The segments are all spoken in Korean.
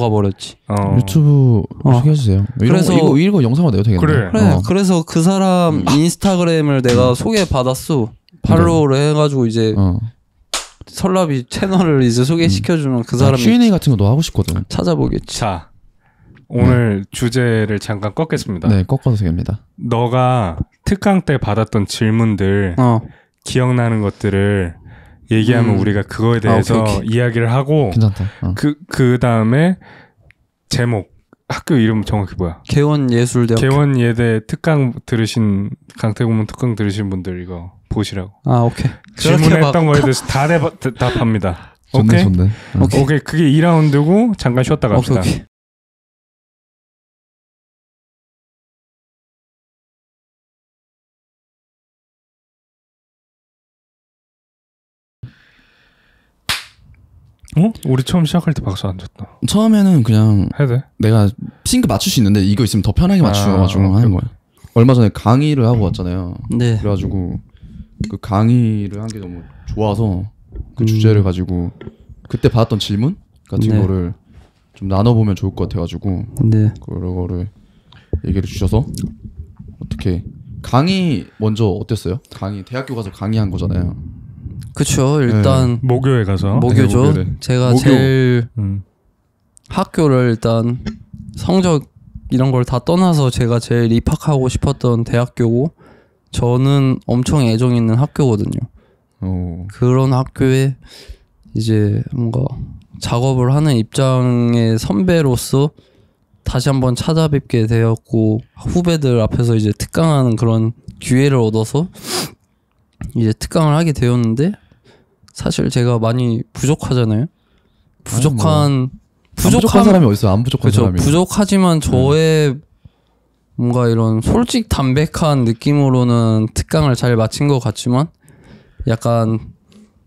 가 버렸지. 어. 유튜브 뭐 어. 소개해주세요. 뭐 그래서 이거 이거 영상만 내도 되겠네. 그래. 그래. 어. 그래서 그 사람 음. 인스타그램을 내가 음. 소개 받았어. 음. 팔로우를 그 해가지고 이제 어. 설라비 채널을 이제 소개시켜주는 그 음. 그 사람이 Q&A 같은 거 너 하고 싶거든. 찾아보겠지. 자 오늘 네. 주제를 잠깐 꺾겠습니다. 네, 꺾어서 됩니다. 너가 특강 때 받았던 질문들 어. 기억나는 것들을 얘기하면 음. 우리가 그거에 아, 대해서 아, 오케이, 오케이. 이야기를 하고 괜찮다. 어. 그그 그 다음에 제목 학교 이름 정확히 뭐야? 개원 예술대 개원 예대 특강 들으신 강태국문 특강 들으신 분들 이거 보시라고. 아 오케이. 질문했던 거에 대해서 다 대답합니다. 오케이. 좋네, 좋 어. 오케이. 오케이. 그게 2라운드고 잠깐 쉬었다 갑시다. 어, 오케이, 오케이. 어? 우리 처음 시작할 때 박수 안 쳤다. 처음에는 그냥 해도 내가 싱크 맞출 수 있는데 이거 있으면 더 편하게 맞추어가지고 아, 하는 거야. 얼마 전에 강의를 하고 왔잖아요. 네. 그래가지고 그 강의를 한 게 너무 좋아서 그 음. 주제를 가지고 그때 받았던 질문 같은 네. 거를 좀 나눠보면 좋을 것 같아가지고 네. 그런 거를 얘기를 주셔서 어떻게 강의 먼저 어땠어요? 강의 대학교 가서 강의한 거잖아요. 그렇죠 일단 목요에 가서 목요죠. 네, 제가 목요. 제일 음. 학교를 일단 성적 이런 걸 다 떠나서 제가 제일 입학하고 싶었던 대학교고 저는 엄청 애정 있는 학교거든요. 오. 그런 학교에 이제 뭔가 작업을 하는 입장의 선배로서 다시 한번 찾아뵙게 되었고 후배들 앞에서 이제 특강하는 그런 기회를 얻어서 이제 특강을 하게 되었는데 사실 제가 많이 부족하잖아요. 부족한 아니, 뭐. 부족한, 부 사람이 어디 있어? 안 부족한 그렇죠. 사람이. 부족하지만 음. 저의 음. 뭔가 이런 솔직 담백한 느낌으로는 특강을 잘 마친 것 같지만 약간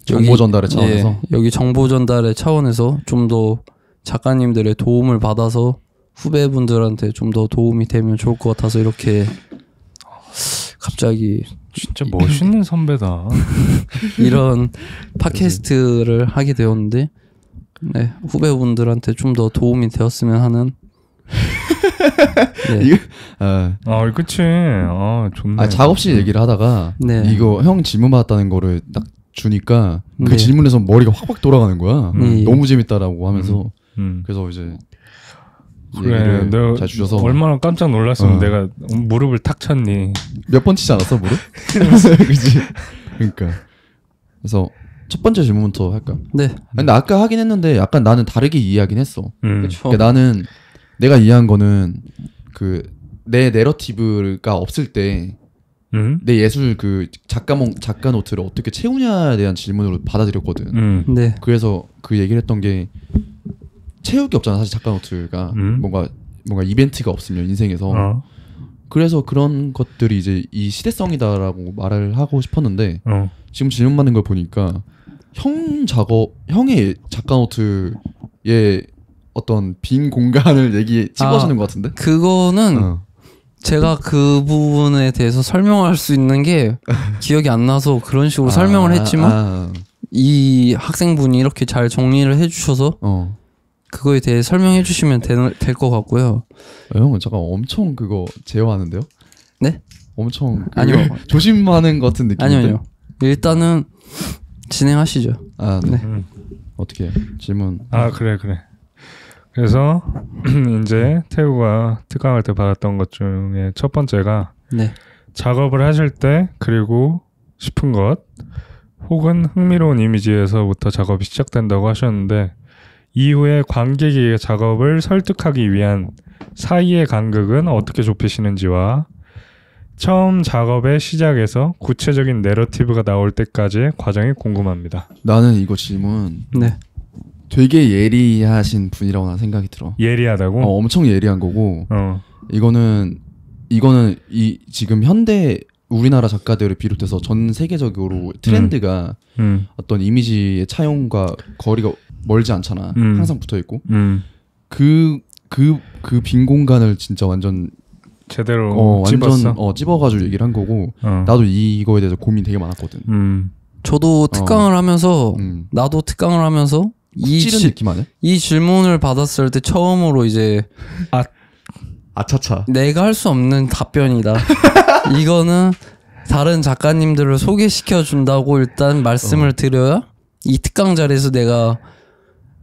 정보 전달의 예, 차원에서 예, 여기 정보 전달의 차원에서 좀 더 작가님들의 도움을 받아서 후배분들한테 좀 더 도움이 되면 좋을 것 같아서 이렇게 갑자기 진짜 멋있는 선배다. 이런 팟캐스트를 하게 되었는데 네, 후배분들한테 좀 더 도움이 되었으면 하는. 네. 이거, 아, 아, 그치. 아, 좋네. 아, 작업실 얘기를 하다가 네. 이거 형 질문 받았다는 거를 딱 주니까 그 네. 질문에서 머리가 확확 돌아가는 거야. 음. 너무 재밌다라고 하면서 음. 음. 그래서 이제 그래, 네, 내가 잘 주셔서 얼마나 깜짝 놀랐으면 어. 내가 무릎을 탁 쳤니. 몇 번 치지 않았어 무릎? 그지. 그러니까 그래서 첫 번째 질문부터 할까? 네. 근데 아까 하긴 했는데 약간 나는 다르게 이해하긴 했어. 음. 그러니까 나는 내가 이해한 거는 그 내 내러티브가 없을 때내 음? 예술 그 작가 몽 작가 노트를 어떻게 채우냐에 대한 질문으로 받아들였거든. 음. 네. 그래서 그 얘기를 했던 게 채울 게 없잖아 사실 작가 노트가 음. 뭔가 뭔가 이벤트가 없으면 인생에서 어. 그래서 그런 것들이 이제 이 시대성이다라고 말을 하고 싶었는데 어. 지금 질문 받는 걸 보니까 형 작업 형의 작가 노트에 어떤 빈 공간을 얘기 찍어주는 아, 것 같은데 그거는 어. 제가 그 부분에 대해서 설명할 수 있는 게 기억이 안 나서 그런 식으로 아, 설명을 했지만 아. 아. 이 학생분이 이렇게 잘 정리를 해주셔서 어. 그거에 대해 설명해 주시면 될 것 같고요. 아, 형 잠깐 엄청 그거 제어하는데요? 네? 엄청 아니요 조심하는 것 같은 느낌. 아니요 아니요. 일단은 진행하시죠. 아 네. 네. 음. 어떻게 질문? 아 그래 그래. 그래서 이제 태우가 특강할 때 받았던 것 중에 첫 번째가 네. 작업을 하실 때 그리고 싶은 것 혹은 흥미로운 이미지에서부터 작업이 시작된다고 하셨는데 이후에 관객의 작업을 설득하기 위한 사이의 간극은 어떻게 좁히시는지와 처음 작업의 시작에서 구체적인 내러티브가 나올 때까지의 과정이 궁금합니다. 나는 이거 질문 네. 되게 예리하신 분이라고 난 생각이 들어. 예리하다고? 어, 엄청 예리한 거고. 어. 이거는 이거는 이 지금 현대 우리나라 작가들을 비롯해서 전 세계적으로 음. 트렌드가 음. 음. 어떤 이미지의 차용과 거리가 멀지 않잖아. 음. 항상 붙어 있고. 음. 그그 그 빈 공간을 진짜 완전 제대로 어, 완전 어 찝어가지고 얘기를 한 거고 어. 나도 이거에 대해서 고민 되게 많았거든. 음. 저도 어. 특강을 어. 하면서 음. 나도 특강을 하면서 이, 지, 이 질문을 받았을 때 처음으로 이제 아 아차차. 내가 할 수 없는 답변이다. 이거는 다른 작가님들을 소개시켜 준다고 일단 말씀을 어. 드려야 이 특강 자리에서 내가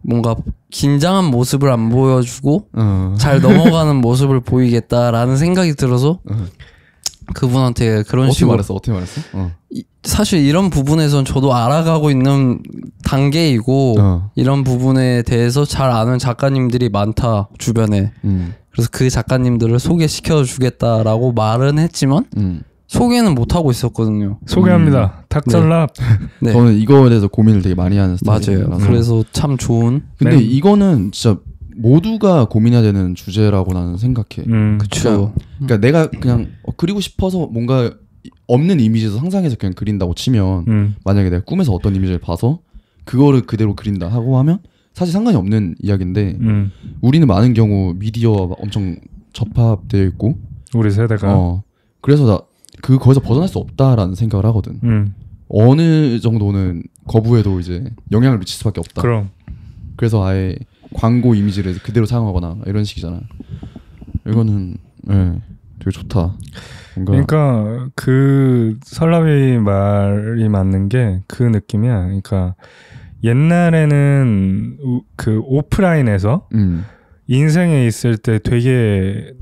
뭔가 긴장한 모습을 안 보여주고 어. 잘 넘어가는 모습을 보이겠다라는 생각이 들어서 어. 그분한테 그런 어떻게 식으로 말했어? 어떻게 말했어? 어. 사실 이런 부분에선 저도 알아가고 있는 단계이고 어. 이런 부분에 대해서 잘 아는 작가님들이 많다 주변에 음. 그래서 그 작가님들을 소개시켜 주겠다라고 말은 했지만 음. 소개는 못 하고 있었거든요. 소개합니다. 음. 닥절랍. 네. 네. 저는 이거에 대해서 고민을 되게 많이 하는 스타일이에요. 맞아요. 그래서 참 좋은. 근데 네. 이거는 진짜 모두가 고민해야 되는 주제라고 나는 생각해. 음, 그러니까 그쵸. 그러니까, 그러니까 내가 그냥 그리고 싶어서 뭔가 없는 이미지에서 상상해서 그냥 그린다고 치면 음. 만약에 내가 꿈에서 어떤 이미지를 봐서 그거를 그대로 그린다 하고 하면 사실 상관이 없는 이야기인데 음. 우리는 많은 경우 미디어와 엄청 접합되어 있고 우리 세대가 어, 그래서 나그 거기서 벗어날 수 없다라는 생각을 하거든. 음. 어느 정도는 거부에도 이제 영향을 미칠 수밖에 없다. 그럼. 그래서 아예 광고 이미지를 그대로 사용하거나 이런 식이잖아. 이거는 예, 되게 좋다. 그러니까 그 설라비 말이 맞는 게 그 느낌이야. 그러니까 옛날에는 그 오프라인에서 음. 인생에 있을 때 되게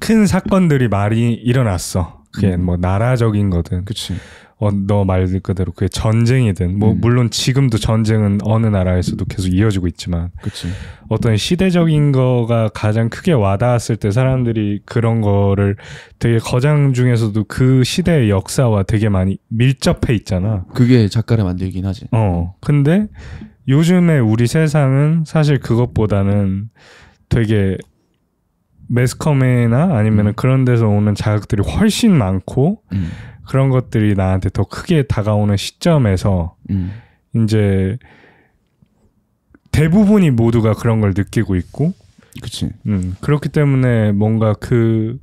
큰 사건들이 많이 일어났어. 그게 음. 뭐 나라적인 거든. 그치. 어, 너말 그 그대로 그게 전쟁이든 뭐 음. 물론 지금도 전쟁은 어느 나라에서도 계속 이어지고 있지만 그치. 어떤 시대적인 거가 가장 크게 와닿았을 때 사람들이 그런 거를 되게 거장 중에서도 그 시대의 역사와 되게 많이 밀접해 있잖아. 그게 작가를 만들긴 하지. 어. 근데 요즘에 우리 세상은 사실 그것보다는 되게 매스컴이나 아니면 은 음. 그런 데서 오는 자극들이 훨씬 많고 음. 그런 것들이 나한테 더 크게 다가오는 시점에서 음. 이제 대부분이 모두가 그런 걸 느끼고 있고 그치. 음, 그렇기 때문에 뭔가 그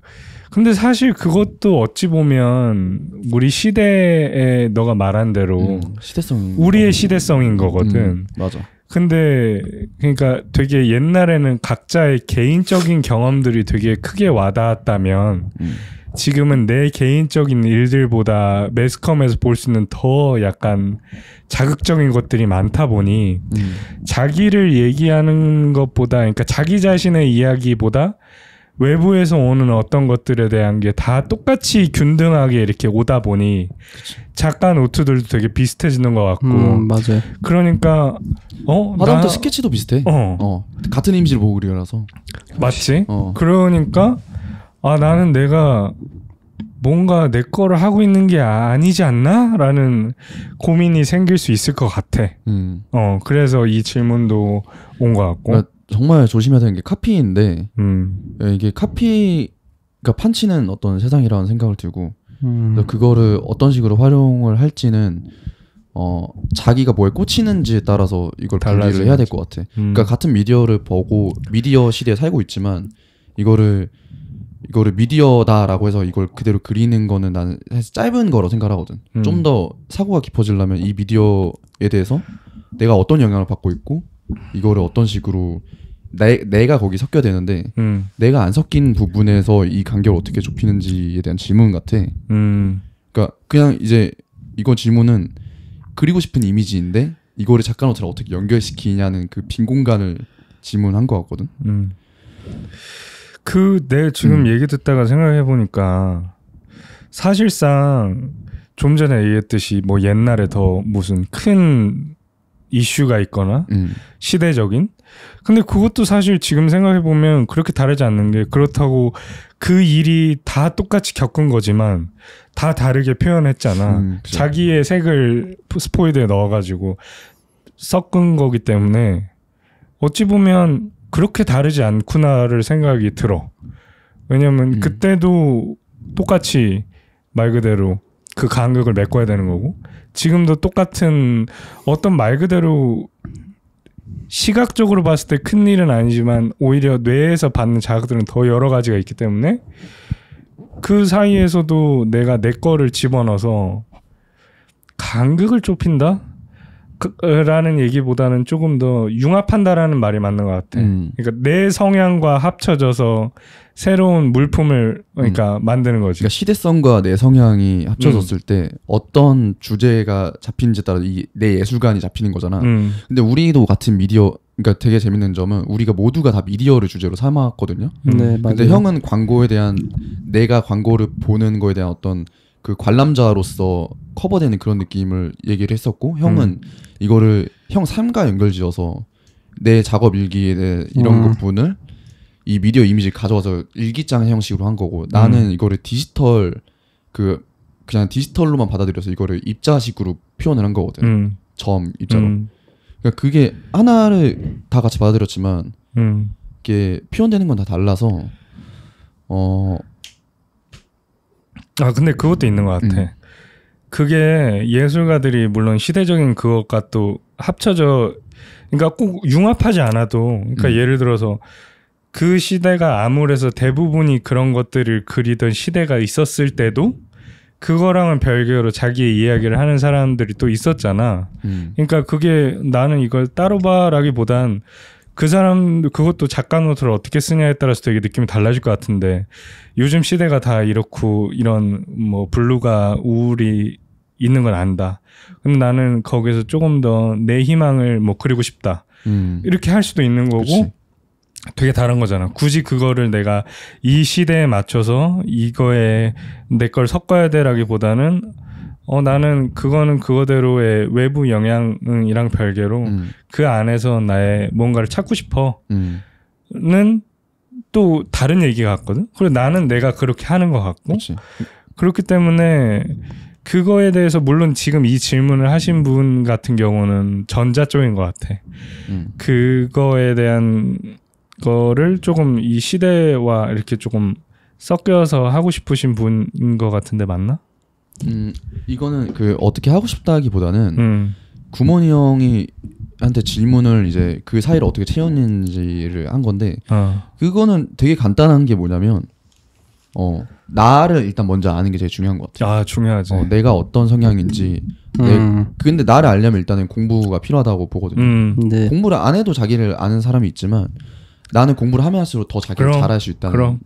근데 사실 그것도 어찌 보면 우리 시대에 너가 말한 대로 음, 시대성 우리의 시대성인 거거든. 음, 음, 맞아. 근데 그러니까 되게 옛날에는 각자의 개인적인 경험들이 되게 크게 와닿았다면 음. 지금은 내 개인적인 일들보다 매스컴에서 볼 수 있는 더 약간 자극적인 것들이 많다 보니 음. 자기를 얘기하는 것보다 그러니까 자기 자신의 이야기보다 외부에서 오는 어떤 것들에 대한 게 다 똑같이 균등하게 이렇게 오다 보니 그치. 작가 노트들도 되게 비슷해지는 것 같고 음, 맞아요. 그러니까 어 화장터 나... 스케치도 비슷해. 어. 어. 같은 이미지를 보고 그려라서 맞지. 어. 그러니까 음. 아 나는 내가 뭔가 내 거를 하고 있는 게 아니지 않나? 라는 고민이 생길 수 있을 것 같아. 음. 어, 그래서 이 질문도 온 것 같고. 그러니까 정말 조심해야 되는 게 카피인데, 음. 예, 이게 카피, 그니까 판치는 어떤 세상이라는 생각을 들고, 음. 그거를 어떤 식으로 활용을 할지는, 어, 자기가 뭘 꽂히는지에 따라서 이걸 달리를 해야 될 것 같아. 음. 그러니까 같은 미디어를 보고, 미디어 시대에 살고 있지만, 이거를 이거를 미디어다라고 해서 이걸 그대로 그리는 거는 나는 사실 짧은 거라고 생각하거든. 음. 좀더 사고가 깊어지려면 이 미디어에 대해서 내가 어떤 영향을 받고 있고 이거를 어떤 식으로 내, 내가 거기 섞여야 되는데 음. 내가 안 섞인 부분에서 이 관계를 어떻게 좁히는지에 대한 질문 같아. 음. 그러니까 그냥 이제 이건 질문은 그리고 싶은 이미지인데 이거를 작가노트랑 어떻게 연결시키냐는 그 빈 공간을 질문한 것 같거든. 음. 그내 지금 음. 얘기 듣다가 생각해 보니까 사실상 좀 전에 얘기했듯이 뭐 옛날에 더 무슨 큰 이슈가 있거나 음. 시대적인 근데 그것도 사실 지금 생각해 보면 그렇게 다르지 않는 게 그렇다고 그 일이 다 똑같이 겪은 거지만 다 다르게 표현했잖아 음, 그렇죠. 자기의 색을 스포이드에 넣어가지고 섞은 거기 때문에 어찌 보면 그렇게 다르지 않구나를 생각이 들어. 왜냐면 음. 그때도 똑같이 말 그대로 그 간극을 메꿔야 되는 거고 지금도 똑같은 어떤 말 그대로 시각적으로 봤을 때 큰 일은 아니지만 오히려 뇌에서 받는 자극들은 더 여러 가지가 있기 때문에 그 사이에서도 내가 내 거를 집어넣어서 간극을 좁힌다? 라는 얘기보다는 조금 더 융합한다라는 말이 맞는 것 같아. 음. 그러니까 내 성향과 합쳐져서 새로운 물품을 그러니까 음. 만드는 거지. 그러니까 시대성과 내 성향이 합쳐졌을 음. 때 어떤 주제가 잡히는지 따라 이내 예술관이 잡히는 거잖아. 음. 근데 우리도 같은 미디어 그러니까 되게 재밌는 점은 우리가 모두가 다 미디어를 주제로 삼았거든요. 음. 네, 근데 형은 광고에 대한 내가 광고를 보는 거에 대한 어떤 그 관람자로서 커버되는 그런 느낌을 얘기를 했었고 형은 음. 이거를 형 삶과 연결지어서 내 작업 일기에 대해 이런 음. 부분을 이 미디어 이미지 가져와서 일기장 형식으로 한 거고 나는 음. 이거를 디지털 그 그냥 디지털로만 받아들여서 이거를 입자식으로 표현을 한 거거든. 음. 점 입자로. 음. 그러니까 그게 하나를 다 같이 받아들였지만 음. 이게 표현되는 건 다 달라서 어. 아 근데 그것도 있는 것 같아. 음. 그게 예술가들이 물론 시대적인 그것과 또 합쳐져 그러니까 꼭 융합하지 않아도 그러니까 음. 예를 들어서 그 시대가 암울해서 대부분이 그런 것들을 그리던 시대가 있었을 때도 그거랑은 별개로 자기의 이야기를 하는 사람들이 또 있었잖아. 음. 그러니까 그게 나는 이걸 따로 봐라기보단 그 사람 그것도 작가 노트를 어떻게 쓰냐에 따라서 되게 느낌이 달라질 것 같은데 요즘 시대가 다 이렇고 이런 뭐 블루가 우울이 있는 건 안다. 근데 나는 거기에서 조금 더 내 희망을 뭐 그리고 싶다. 음. 이렇게 할 수도 있는 거고 그치. 되게 다른 거잖아. 굳이 그거를 내가 이 시대에 맞춰서 이거에 내 걸 섞어야 돼라기보다는 어 나는 그거는 그거대로의 외부 영향이랑 별개로 음. 그 안에서 나의 뭔가를 찾고 싶어는 음. 또 다른 얘기 같거든. 그리고 나는 내가 그렇게 하는 것 같고 그치. 그렇기 때문에 그거에 대해서 물론 지금 이 질문을 하신 분 같은 경우는 전자 쪽인 것 같아. 음. 그거에 대한 거를 조금 이 시대와 이렇게 조금 섞여서 하고 싶으신 분인 것 같은데 맞나? 음 이거는 그 어떻게 하고 싶다기보다는 음. 구몬이 형이 한테 질문을 이제 그 사이를 어떻게 채웠는지를 한 건데 어. 그거는 되게 간단한 게 뭐냐면 어 나를 일단 먼저 아는 게 제일 중요한 것 같아요. 아 중요하지. 어, 내가 어떤 성향인지. 음. 내, 근데 나를 알려면 일단은 공부가 필요하다고 보거든요. 음. 네. 공부를 안 해도 자기를 아는 사람이 있지만 나는 공부를 하면 할수록 더 자기를 잘할 수 있다는 그럼.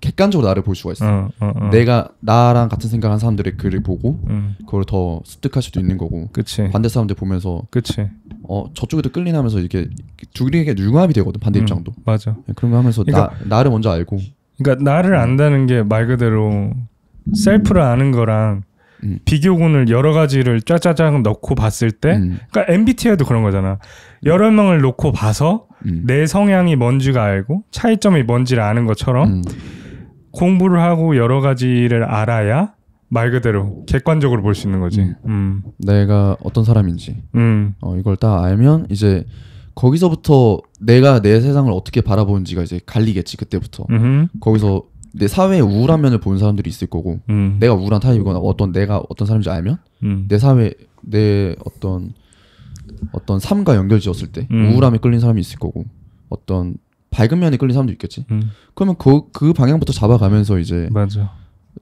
객관적으로 나를 볼 수가 있어. 어, 어, 어. 내가 나랑 같은 생각한 사람들의 글을 보고 음. 그걸 더 습득할 수도 있는 거고. 그치. 반대 사람들 보면서 그치. 어 저쪽에도 끌리나면서 이게 둘에게 융합이 되거든 반대 음, 입장도. 맞아. 네, 그런 거 하면서 그러니까, 나 나를 먼저 알고. 그러니까 나를 음. 안다는 게 말 그대로 셀프를 아는 거랑 음. 비교군을 여러 가지를 짜짜짝 넣고 봤을 때, 음. 그러니까 MBTI도 그런 거잖아. 여러 명을 놓고 봐서 음. 내 성향이 뭔지가 알고 차이점이 뭔지를 아는 것처럼 음. 공부를 하고 여러 가지를 알아야 말 그대로 객관적으로 볼 수 있는 거지. 음. 내가 어떤 사람인지, 어, 이걸 다 알면 이제 거기서부터 내가 내 세상을 어떻게 바라보는지가 이제 갈리겠지 그때부터 음흠. 거기서 내 사회의 우울한 면을 보는 사람들이 있을 거고 음. 내가 우울한 타입이거나 어떤 내가 어떤 사람인지 알면 음. 내 사회 내 어떤 어떤 삶과 연결지었을 때 음. 우울함에 끌린 사람이 있을 거고 어떤 밝은 면에 끌린 사람도 있겠지 음. 그러면 그, 그 방향부터 잡아가면서 이제 맞아.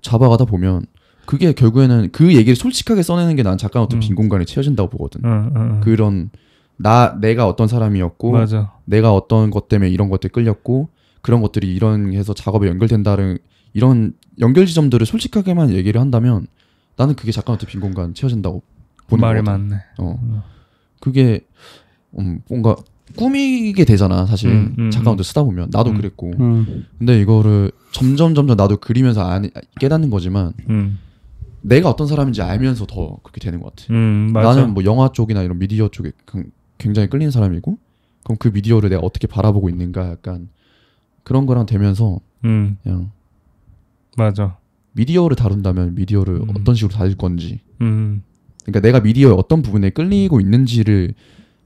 잡아가다 보면 그게 결국에는 그 얘기를 솔직하게 써내는 게난작 잠깐 어떤 음. 빈 공간에 채워진다고 보거든 음, 그런 나 내가 어떤 사람이었고 맞아. 내가 어떤 것 때문에 이런 것들 끌렸고 그런 것들이 이런 해서 작업에 연결된다는 이런 연결 지점들을 솔직하게만 얘기를 한다면 나는 그게 작가한테 빈 공간 채워진다고 보는 거 맞네. 어. 음. 그게 음, 뭔가 꾸미게 되잖아 사실 음, 음, 작가한테 음. 쓰다 보면 나도 음, 그랬고 근데 이거를 점점 점점 나도 그리면서 아 깨닫는 거지만 내가 어떤 사람인지 알면서 더 그렇게 되는 것 같아. 나는 뭐 영화 쪽이나 이런 미디어 쪽에 그 굉장히 끌리는 사람이고 그럼 그 미디어를 내가 어떻게 바라보고 있는가 약간 그런 거랑 되면서 음. 그냥 맞아 미디어를 다룬다면 미디어를 음. 어떤 식으로 다룰 건지 음. 그러니까 내가 미디어의 어떤 부분에 끌리고 있는지를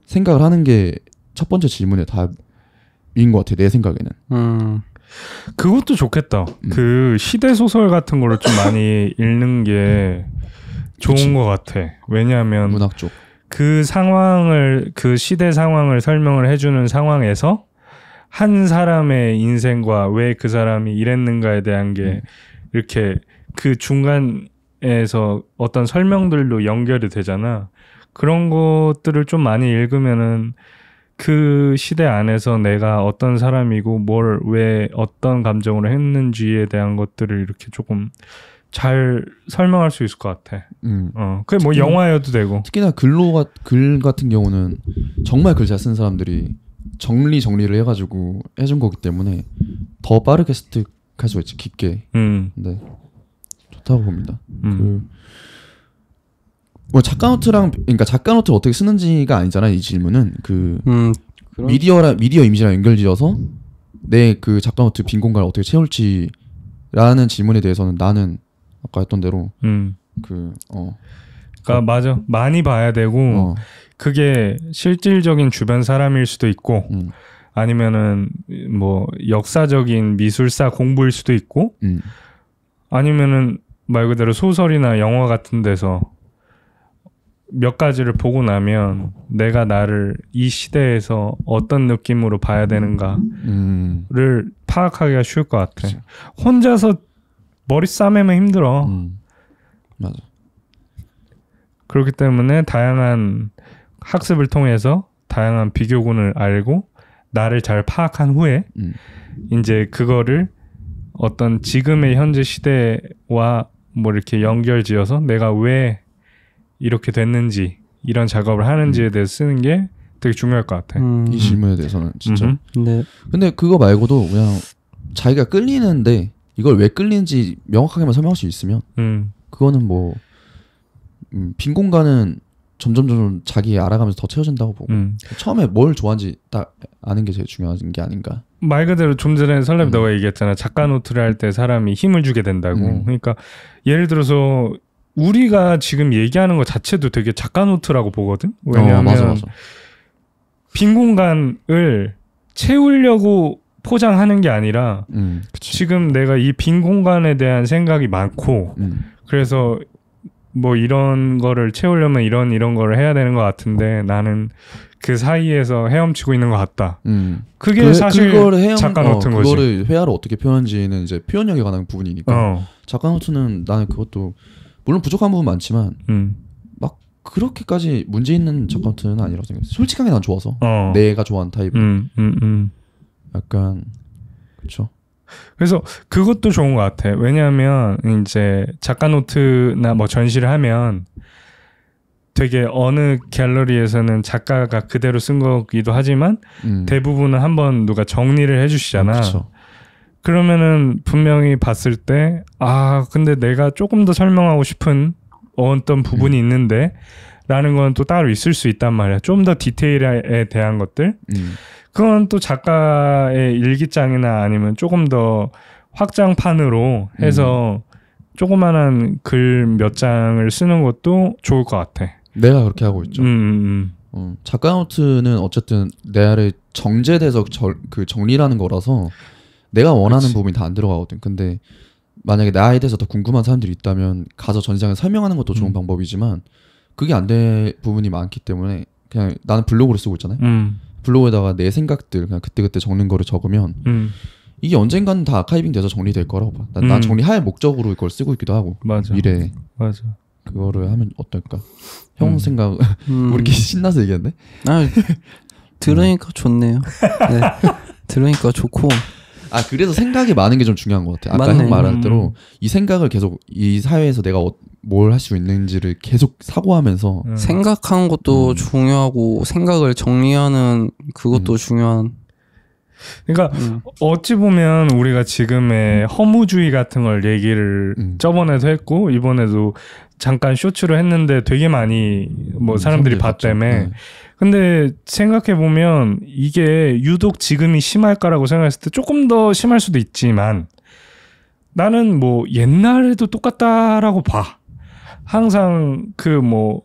생각을 하는 게 첫 번째 질문에 답인 것 같아 내 생각에는 음. 그것도 좋겠다 음. 그 시대 소설 같은 거를 좀 많이 읽는 게 음. 좋은 그치. 것 같아 왜냐하면 문학 쪽그 상황을 그 시대 상황을 설명을 해주는 상황에서 한 사람의 인생과 왜 그 사람이 이랬는가에 대한 게 네. 이렇게 그 중간에서 어떤 설명들로 연결이 되잖아. 그런 것들을 좀 많이 읽으면은 그 시대 안에서 내가 어떤 사람이고 뭘 왜 어떤 감정으로 했는지에 대한 것들을 이렇게 조금 잘 설명할 수 있을 것 같아. 음. 어, 그게 뭐 영화여도 되고. 특히나 글로가 글 같은 경우는 정말 글 잘 쓴 사람들이 정리 정리를 해가지고 해준 거기 때문에 더 빠르게 습득할 수 있지 깊게. 음. 네. 좋다고 봅니다. 음. 그뭐 작가 노트랑 그러니까 작가 노트를 어떻게 쓰는지가 아니잖아 이 질문은 그 음, 미디어라 미디어 이미지랑 연결지어서 내 그 작가 노트 빈 공간을 어떻게 채울지라는 질문에 대해서는 나는 아까 했던 대로 음. 그 어. 그러니까 맞아 많이 봐야 되고 어. 그게 실질적인 주변 사람일 수도 있고 음. 아니면은 뭐 역사적인 미술사 공부일 수도 있고 음. 아니면은 말 그대로 소설이나 영화 같은 데서 몇 가지를 보고 나면 내가 나를 이 시대에서 어떤 느낌으로 봐야 되는가를 음. 파악하기가 쉬울 것 같아. 그치. 혼자서 머리 싸매면 힘들어. 음. 맞아. 그렇기 때문에 다양한 학습을 통해서 다양한 비교군을 알고 나를 잘 파악한 후에 음. 이제 그거를 어떤 지금의 현재 시대와 뭐 이렇게 연결지어서 내가 왜 이렇게 됐는지 이런 작업을 하는지에 음. 대해 쓰는 게 되게 중요할 것 같아. 음. 이 질문에 대해서는 진짜. 음 네. 근데 그거 말고도 그냥 자기가 끌리는데 이걸 왜 끌리는지 명확하게만 설명할 수 있으면 음. 그거는 뭐빈 음, 공간은 점점 점점 자기 알아가면서 더 채워진다고 보고 음. 처음에 뭘 좋아하는지 딱 아는 게 제일 중요한 게 아닌가 말 그대로 좀 전에 설렙 음. 너가 얘기했잖아 작가 노트를 할 때 사람이 힘을 주게 된다고 음. 그러니까 예를 들어서 우리가 지금 얘기하는 것 자체도 되게 작가 노트라고 보거든 왜냐하면 어, 맞아, 맞아. 빈 공간을 채우려고 포장하는 게 아니라 음, 지금 내가 이 빈 공간에 대한 생각이 많고 음. 그래서 뭐 이런 거를 채우려면 이런 이런 거를 해야 되는 것 같은데 나는 그 사이에서 헤엄치고 있는 것 같다. 음. 그게 그, 사실 그걸 헤엄, 작가 노트인 어, 거지. 그거를 회화를 어떻게 표현지는 이제 표현력에 관한 부분이니까 어. 작가 노트는 나는 그것도 물론 부족한 부분 많지만 음. 막 그렇게까지 문제 있는 작가 노트는 아니라고 생각해. 솔직하게 난 좋아서 어. 내가 좋아하는 타입. 음, 음, 음. 약간 그렇죠. 그래서 그것도 좋은 것 같아. 왜냐하면 이제 작가 노트나 뭐 전시를 하면 되게 어느 갤러리에서는 작가가 그대로 쓴 거기도 하지만 음. 대부분은 한번 누가 정리를 해주시잖아. 그 그러면은 분명히 봤을 때 아 근데 내가 조금 더 설명하고 싶은 어떤 부분이 음. 있는데라는 건 또 따로 있을 수 있단 말이야. 좀 더 디테일에 대한 것들. 음. 그건 또 작가의 일기장이나 아니면 조금 더 확장판으로 해서 음. 조그만한 글 몇 장을 쓰는 것도 좋을 것 같아. 내가 그렇게 하고 있죠. 음, 음, 음. 어, 작가 노트는 어쨌든 내 아래 정제돼서 저, 그 정리라는 거라서 내가 원하는 그치. 부분이 다 안 들어가거든. 근데 만약에 나에 대해서 더 궁금한 사람들이 있다면 가서 전시장에 설명하는 것도 좋은 음. 방법이지만 그게 안 될 부분이 많기 때문에 그냥 나는 블로그를 쓰고 있잖아요. 음. 블로그에다가 내 생각들 그냥 그때그때 적는 거를 적으면 음. 이게 언젠가는다 아카이빙 돼서 정리될 거라고 봐. 난, 난 음. 정리할 목적으로 이걸 쓰고 있기도 하고 맞아. 미래 맞아. 그거를 하면 어떨까? 형 음. 생각 음. 우리 이렇게 신나서 얘기했네. 아 들으니까 좋네요. 네. 들으니까 좋고 아 그래서 생각이 많은 게 좀 중요한 것 같아. 아까 맞네. 형 말한 음. 대로 이 생각을 계속 이 사회에서 내가 어, 뭘할 수 있는지를 계속 사고하면서 음. 생각하는 것도 음. 중요하고 생각을 정리하는 그것도 음. 중요한. 그러니까 음. 어찌 보면 우리가 지금의 음. 허무주의 같은 걸 얘기를 저번에도 했고 이번에도 잠깐 쇼츠를 했는데 되게 많이 뭐 음, 사람들이 봤다며. 네. 근데 생각해 보면 이게 유독 지금이 심할까라고 생각했을 때 조금 더 심할 수도 있지만 나는 뭐 옛날에도 똑같다라고 봐. 항상 그뭐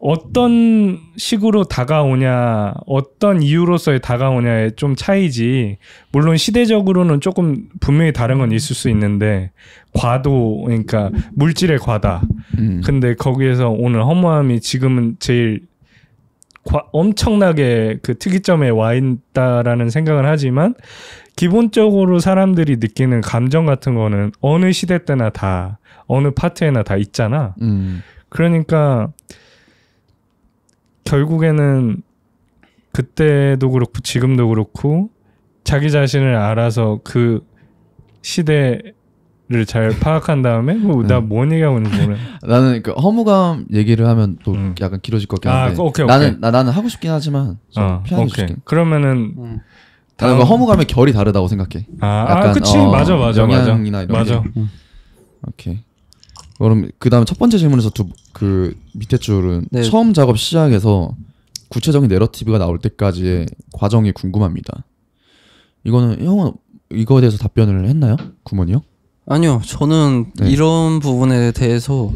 어떤 식으로 다가오냐, 어떤 이유로서의 다가오냐의 좀 차이지, 물론 시대적으로는 조금 분명히 다른 건 있을 수 있는데, 과도, 그러니까 물질의 과다. 음. 근데 거기에서 오늘 허무함이 지금은 제일 과, 엄청나게 그 특이점에 와 있다라는 생각을 하지만, 기본적으로 사람들이 느끼는 감정 같은 거는 어느 시대 때나 다, 어느 파트에나 다 있잖아. 음. 그러니까, 결국에는 그때도 그렇고 지금도 그렇고 자기 자신을 알아서 그 시대를 잘 파악한 다음에 뭐 나뭔 네. 얘기하고 있는지 모르 나는 그 허무감 얘기를 하면 또 응. 음. 약간 길어질 것 같긴 아, 한데 아, 그 오케이, 오케이. 나는 나, 나는 하고 싶긴 하지만 어, 피하고 싶긴 그러면은 응. 음. 나는 그 허무감의 결이 다르다고 생각해 아, 아 약간, 아 그치 어, 맞아 맞아 영향이나 맞아. 이런 맞아. 게. 오케이 그럼 그다음 첫 번째 질문에서 두그 밑에 줄은 네. 처음 작업 시작에서 구체적인 내러티브가 나올 때까지의 과정이 궁금합니다. 이거는 형은 이거에 대해서 답변을 했나요, 구몬이요? 아니요, 저는 네. 이런 부분에 대해서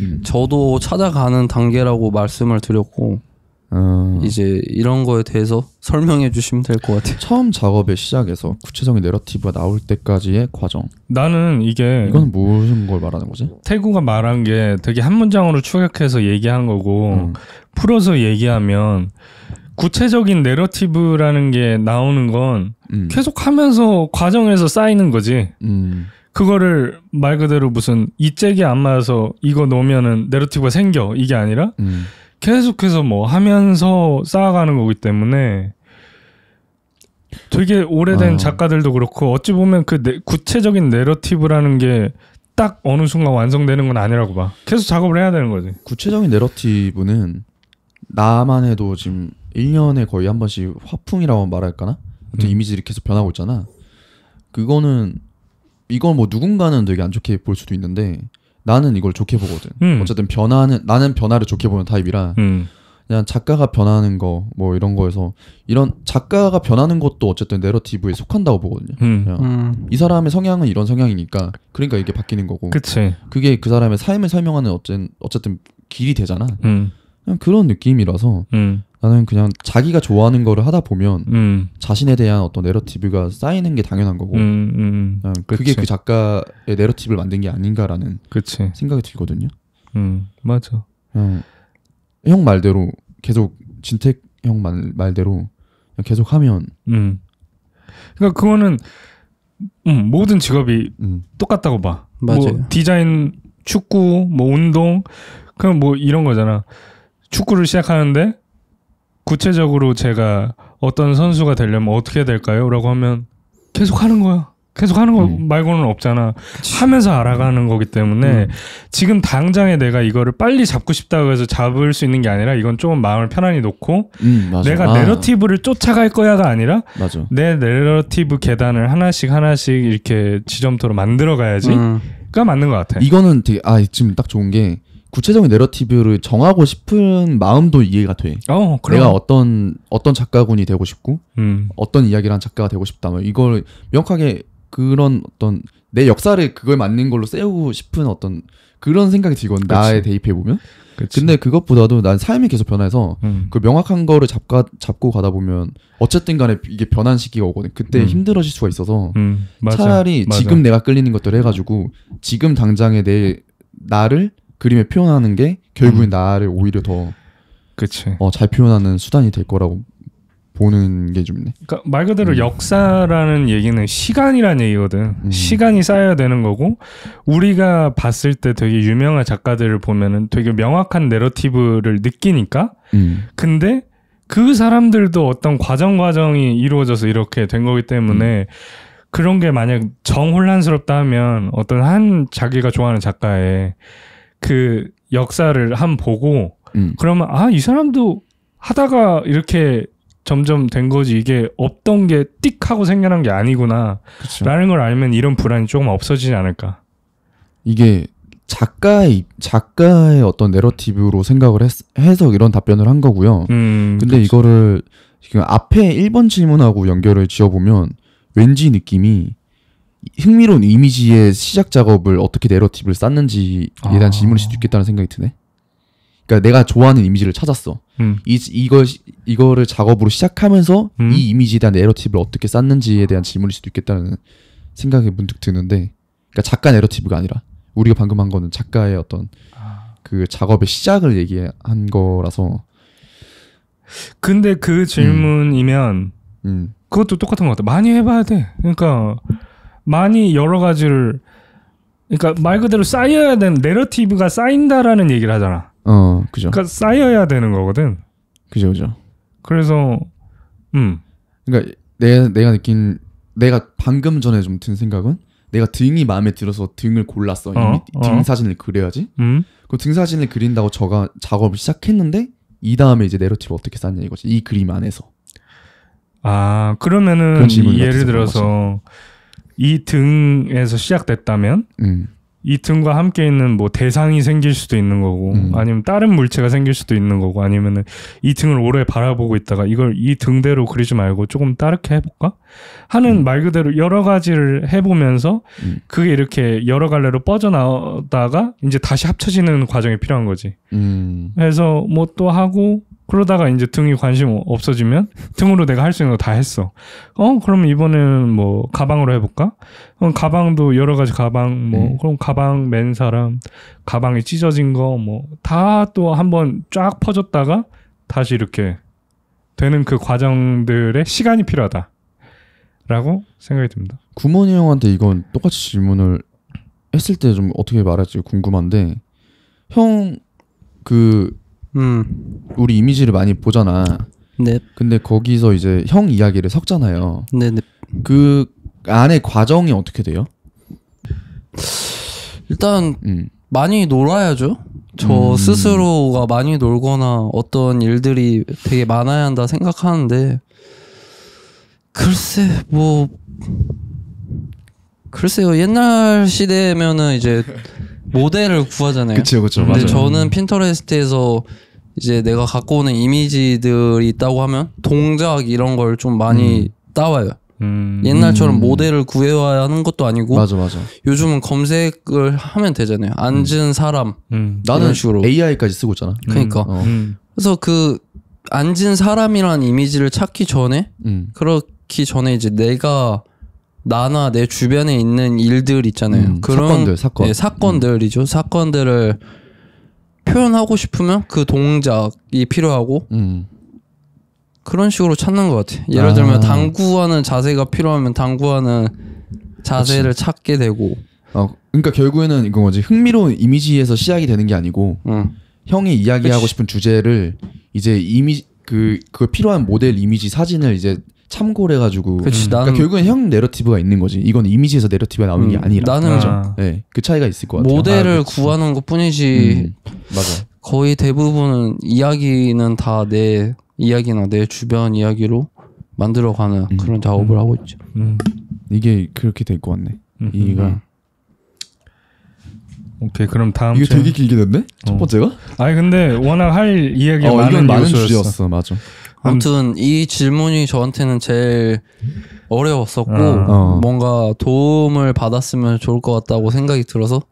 음. 저도 찾아가는 단계라고 말씀을 드렸고 어. 이제 이런 거에 대해서 설명해 주시면 될 것 같아요. 처음 작업의 시작에서 구체적인 내러티브가 나올 때까지의 과정. 나는 이게 이건 무슨 걸 말하는 거지? 태구가 말한 게 되게 한 문장으로 추격해서 얘기한 거고 음. 풀어서 얘기하면 구체적인 내러티브라는 게 나오는 건 음. 계속 하면서 과정에서 쌓이는 거지. 음. 그거를 말 그대로 무슨 이잭이 안 맞아서 이거 넣으면은 내러티브가 생겨 이게 아니라. 음. 계속해서 뭐 하면서 쌓아가는 거기 때문에 되게 오래된 어. 작가들도 그렇고 어찌 보면 그 내, 구체적인 내러티브라는 게 딱 어느 순간 완성되는 건 아니라고 봐. 계속 작업을 해야 되는 거지. 구체적인 내러티브는 나만 해도 지금 1년에 거의 한 번씩 화풍이라고 말할까나? 음. 이미지들이 계속 변하고 있잖아. 그거는 이건 뭐 누군가는 되게 안 좋게 볼 수도 있는데 나는 이걸 좋게 보거든. 음. 어쨌든 변화는 나는 변화를 좋게 보는 타입이라 음. 그냥 작가가 변하는 거 뭐 이런 거에서 이런 작가가 변하는 것도 어쨌든 내러티브에 속한다고 보거든요. 음. 그냥 음. 이 사람의 성향은 이런 성향이니까 그러니까 이게 바뀌는 거고. 그치. 그게 그 사람의 삶을 설명하는 어쨌든 어쨌든 길이 되잖아. 음. 그냥 그런 느낌이라서 음. 나는 그냥 자기가 좋아하는 거를 하다 보면 음. 자신에 대한 어떤 내러티브가 쌓이는 게 당연한 거고 음, 음, 음. 아, 그게 그 작가의 내러티브를 만든 게 아닌가라는 그치. 생각이 들거든요. 음 맞아. 어, 형 말대로 계속 진택 형 말, 말대로 계속 하면. 음. 그러니까 그거는 음, 모든 직업이 음. 똑같다고 봐. 뭐 맞아요. 뭐 디자인, 축구, 뭐 운동, 그냥 뭐 이런 거잖아. 축구를 시작하는데 구체적으로 제가 어떤 선수가 되려면 어떻게 될까요? 라고 하면 계속 하는 거야. 계속 하는 거 음. 말고는 없잖아. 그치. 하면서 알아가는 거기 때문에 음. 지금 당장에 내가 이거를 빨리 잡고 싶다고 해서 잡을 수 있는 게 아니라 이건 조금 마음을 편안히 놓고 음, 내가 아. 내러티브를 쫓아갈 거야가 아니라 맞아. 내 내러티브 계단을 하나씩 하나씩 이렇게 지점토로 만들어 가야지가 음. 맞는 것 같아. 이거는 되게 아 지금 딱 좋은 게 구체적인 내러티브를 정하고 싶은 마음도 이해가 돼. 어, 그럼. 내가 어떤 어떤 작가군이 되고 싶고 음. 어떤 이야기를 한 작가가 되고 싶다. 뭐 이걸 명확하게 그런 어떤 내 역사를 그걸 맞는 걸로 세우고 싶은 어떤 그런 생각이 들거든. 나에 대입해 보면. 근데 그것보다도 난 삶이 계속 변해서 음. 그 명확한 거를 잡가, 잡고 가다 보면 어쨌든 간에 이게 변한 시기가 오거든. 그때 음. 힘들어질 수가 있어서 음. 맞아, 차라리 맞아. 지금 내가 끌리는 것들 해가지고 지금 당장에 내 나를 그림에 표현하는 게 결국엔 음. 나를 오히려 더 그치. 어, 잘 표현하는 수단이 될 거라고 보는 게좀네 그러니까 말 그대로 음. 역사라는 얘기는 시간이란 얘기거든. 음. 시간이 쌓여야 되는 거고 우리가 봤을 때 되게 유명한 작가들을 보면은 되게 명확한 내러티브를 느끼니까. 음. 근데 그 사람들도 어떤 과정 과정이 이루어져서 이렇게 된 거기 때문에 음. 그런 게 만약 정혼란스럽다 하면 어떤 한 자기가 좋아하는 작가의 그 역사를 한 보고 음. 그러면 아 이 사람도 하다가 이렇게 점점 된 거지 이게 없던 게 띡 하고 생겨난 게 아니구나 라는 걸 알면 이런 불안이 조금 없어지지 않을까 이게 작가의 작가의 어떤 내러티브로 생각을 했, 해서 이런 답변을 한 거고요 음, 근데 그쵸. 그렇죠. 이거를 지금 앞에 1번 질문하고 연결을 지어보면 왠지 느낌이 흥미로운 이미지의 시작 작업을 어떻게 내러티브를 쌓는지에 대한 아. 질문일 수도 있겠다는 생각이 드네. 그러니까 내가 좋아하는 이미지를 찾았어. 음. 이 이걸 이거를 작업으로 시작하면서 음. 이 이미지에 대한 내러티브를 어떻게 쌓는지에 대한 질문일 수도 있겠다는 생각이 문득 드는데, 그러니까 작가 내러티브가 아니라 우리가 방금 한 거는 작가의 어떤 아. 그 작업의 시작을 얘기한 거라서. 근데 그 질문이면 음. 음. 그것도 똑같은 것 같아. 많이 해봐야 돼. 그러니까 많이 여러 가지를 그러니까 말 그대로 쌓여야 되는 내러티브가 쌓인다라는 얘기를 하잖아. 어, 그죠. 그러니까 쌓여야 되는 거거든. 그죠, 그죠. 그래서 음. 그러니까 내 내가 느낀 내가 방금 전에 좀 든 생각은 내가 등이 마음에 들어서 등을 골랐어. 어, 등 어. 사진을 그려야지. 음. 그등 사진을 그린다고 저가 작업을 시작했는데 이 다음에 이제 내러티브 어떻게 쌓냐 이거지. 이 그림 안에서. 아, 그러면은 예를 들어서 거지. 이 등에서 시작됐다면 음. 이 등과 함께 있는 뭐 대상이 생길 수도 있는 거고 음. 아니면 다른 물체가 생길 수도 있는 거고 아니면은 이 등을 오래 바라보고 있다가 이걸 이 등대로 그리지 말고 조금 다르게 해볼까 하는 음. 말 그대로 여러 가지를 해보면서 음. 그게 이렇게 여러 갈래로 뻗어나오다가 이제 다시 합쳐지는 과정이 필요한 거지 음. 그래서 뭐 또 하고 그러다가 이제 등이 관심 어, 없어지면 등으로 내가 할 수 있는 거 다 했어. 어, 그럼 이번에는 뭐 가방으로 해볼까? 그럼 어, 가방도 여러 가지 가방, 뭐 음. 그럼 가방 맨 사람, 가방이 찢어진 거 뭐 다 또 한번 쫙 퍼졌다가 다시 이렇게 되는 그 과정들의 시간이 필요하다. 라고 생각이 듭니다. 구몬이 형한테 이건 똑같이 질문을 했을 때 좀 어떻게 말할지 궁금한데 형그 음. 우리 이미지를 많이 보잖아. 네. 근데 거기서 이제 형 이야기를 섞잖아요. 네, 네. 그 안에 과정이 어떻게 돼요? 일단 음. 많이 놀아야죠. 저 음. 스스로가 많이 놀거나 어떤 일들이 되게 많아야 한다 생각하는데 글쎄 뭐 글쎄요 옛날 시대면은 이제 모델을 구하잖아요. 그렇죠, 그렇죠. 근데 맞아요. 저는 음. 핀터레스트에서 이제 내가 갖고 오는 이미지들이 있다고 하면 동작 이런 걸 좀 많이 음. 따와요. 음. 옛날처럼 음. 모델을 구해와야 하는 것도 아니고 맞아 맞아 요즘은 검색을 하면 되잖아요 앉은 사람 음. 음. 나는 식으로 AI까지 쓰고 있잖아 그러니까 어. 그래서 그 앉은 사람이란 이미지를 찾기 전에 음. 그렇기 전에 이제 내가 나나 내 주변에 있는 일들 있잖아요. 음, 그런 사건들, 사건. 네, 사건들이죠. 음. 사건들을 표현하고 싶으면 그 동작이 필요하고 음. 그런 식으로 찾는 것 같아. 예를 아. 들면 당구하는 자세가 필요하면 당구하는 자세를 그치. 찾게 되고. 어, 그러니까 결국에는 이건 뭐지 흥미로운 이미지에서 시작이 되는 게 아니고 음. 형이 이야기하고 그치. 싶은 주제를 이제 이미 그 그걸 필요한 모델 이미지 사진을 이제 참고를 해가지고 그치, 음. 그러니까 결국엔 형 내러티브가 있는 거지 이건 이미지에서 내러티브가 나오는 음, 게 아니라 나는 그 아. 네, 그 차이가 있을 것 같아요 모델을 아, 구하는 것뿐이지 음, 맞아 거의 대부분 이야기는 다 내 이야기나 내 주변 이야기로 만들어가는 음. 그런 작업을 음. 하고 있죠 음. 이게 그렇게 될 것 같네 이가 오케이 그럼 다음 이거 되게 길게 됐네 어. 첫 번째가 아니 근데 워낙 할 이야기가 어, 많은 주제였어 맞아 음. 아무튼 이 질문이 저한테는 제일 어려웠었고 아, 어. 뭔가 도움을 받았으면 좋을 것 같다고 생각이 들어서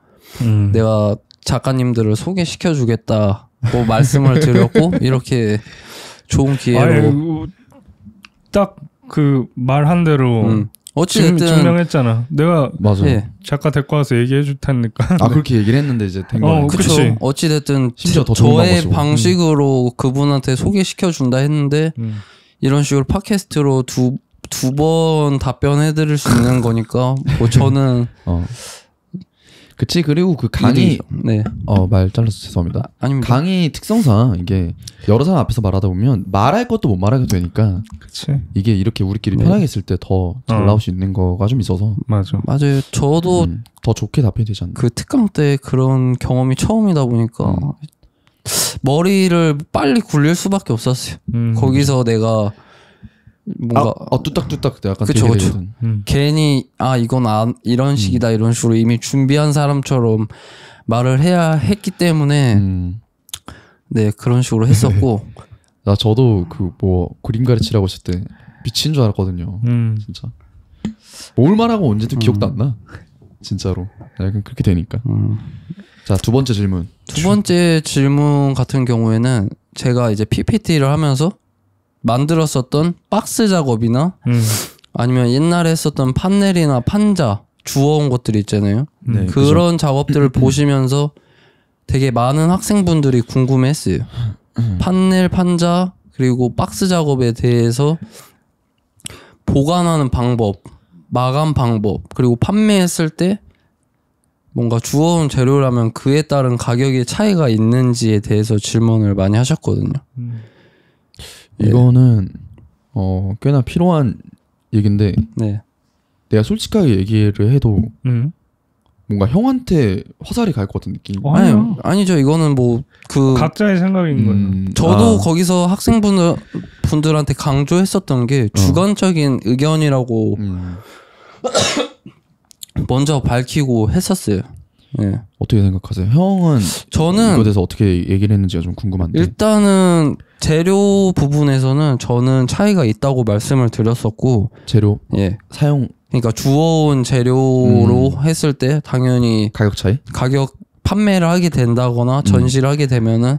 음. 내가 작가님들을 소개시켜 주겠다고 말씀을 드렸고 이렇게 좋은 기회로 딱그 그 말한 대로 음. 어쨌든 증명했잖아. 내가 맞아. 예. 예. 작가 데리고 와서 얘기해 줄 테니까. 아 그렇게 얘기를 했는데 이제 된 거네. 그렇죠. 어찌 됐든 저의 방식으로 음. 그분한테 음. 소개시켜 준다 했는데 음. 이런 식으로 팟캐스트로 두 두 번 답변해 드릴 수 있는 거니까 뭐 저는 어. 그치 그리고 그 강의 네. 어말 잘라서 죄송합니다. 아, 닙니다 강의 특성상 이게 여러 사람 앞에서 말하다 보면 말할 것도 못 말하게 되니까 그치. 이게 이렇게 우리끼리 네. 편하게 있을 때 더잘 어. 나올 수 있는 거가 좀 있어서 맞아. 맞아요. 저도 음, 더 좋게 답해야 되지 않나. 그 특강 때 그런 경험이 처음이다 보니까 음. 머리를 빨리 굴릴 수밖에 없었어요. 음. 거기서 내가 뭔가 아, 아 어, 뚝딱뚝딱 약간 그쵸, 그쵸. 음. 괜히 아 이건 아, 이런 음. 식이다 음. 이런 식으로 이미 준비한 사람처럼 말을 해야 했기 때문에 음. 네 그런 식으로 했었고 나 저도 그 뭐 그림 가르치라고 했을 때 미친 줄 알았거든요 음. 진짜 뭘 말하고 언제도 기억도 안나 음. 진짜로 네, 약간 그렇게 되니까 음. 자두 번째 질문 두 번째 질문 같은 경우에는 제가 이제 PPT를 하면서 만들었었던 박스 작업이나 음. 아니면 옛날에 했었던 판넬이나 판자 주워온 것들 있잖아요. 네, 그런 그죠. 작업들을 음, 음. 보시면서 되게 많은 학생분들이 궁금했어요. 음. 판넬, 판자 그리고 박스 작업에 대해서 보관하는 방법, 마감 방법, 그리고 판매했을 때 뭔가 주워온 재료라면 그에 따른 가격의 차이가 있는지에 대해서 질문을 많이 하셨거든요. 음. 예. 이거는 어 꽤나 필요한 얘긴데 네. 내가 솔직하게 얘기를 해도 음. 뭔가 형한테 화살이 갈 것 같은 느낌. 어, 아니요. 아니죠. 이거는 뭐 그 각자의 생각인 음, 거예요. 아. 저도 아. 거기서 학생분들 분들한테 강조했었던 게 어. 주관적인 의견이라고 음. 먼저 밝히고 했었어요. 예. 어떻게 생각하세요? 형은 저는 이거에 대해서 어떻게 얘기를 했는지가 좀 궁금한데. 일단은 재료 부분에서는 저는 차이가 있다고 말씀을 드렸었고 재료 예 사용 그러니까 주워온 재료로 음. 했을 때 당연히 가격 차이 가격 판매를 하게 된다거나 음. 전시를 음. 하게 되면은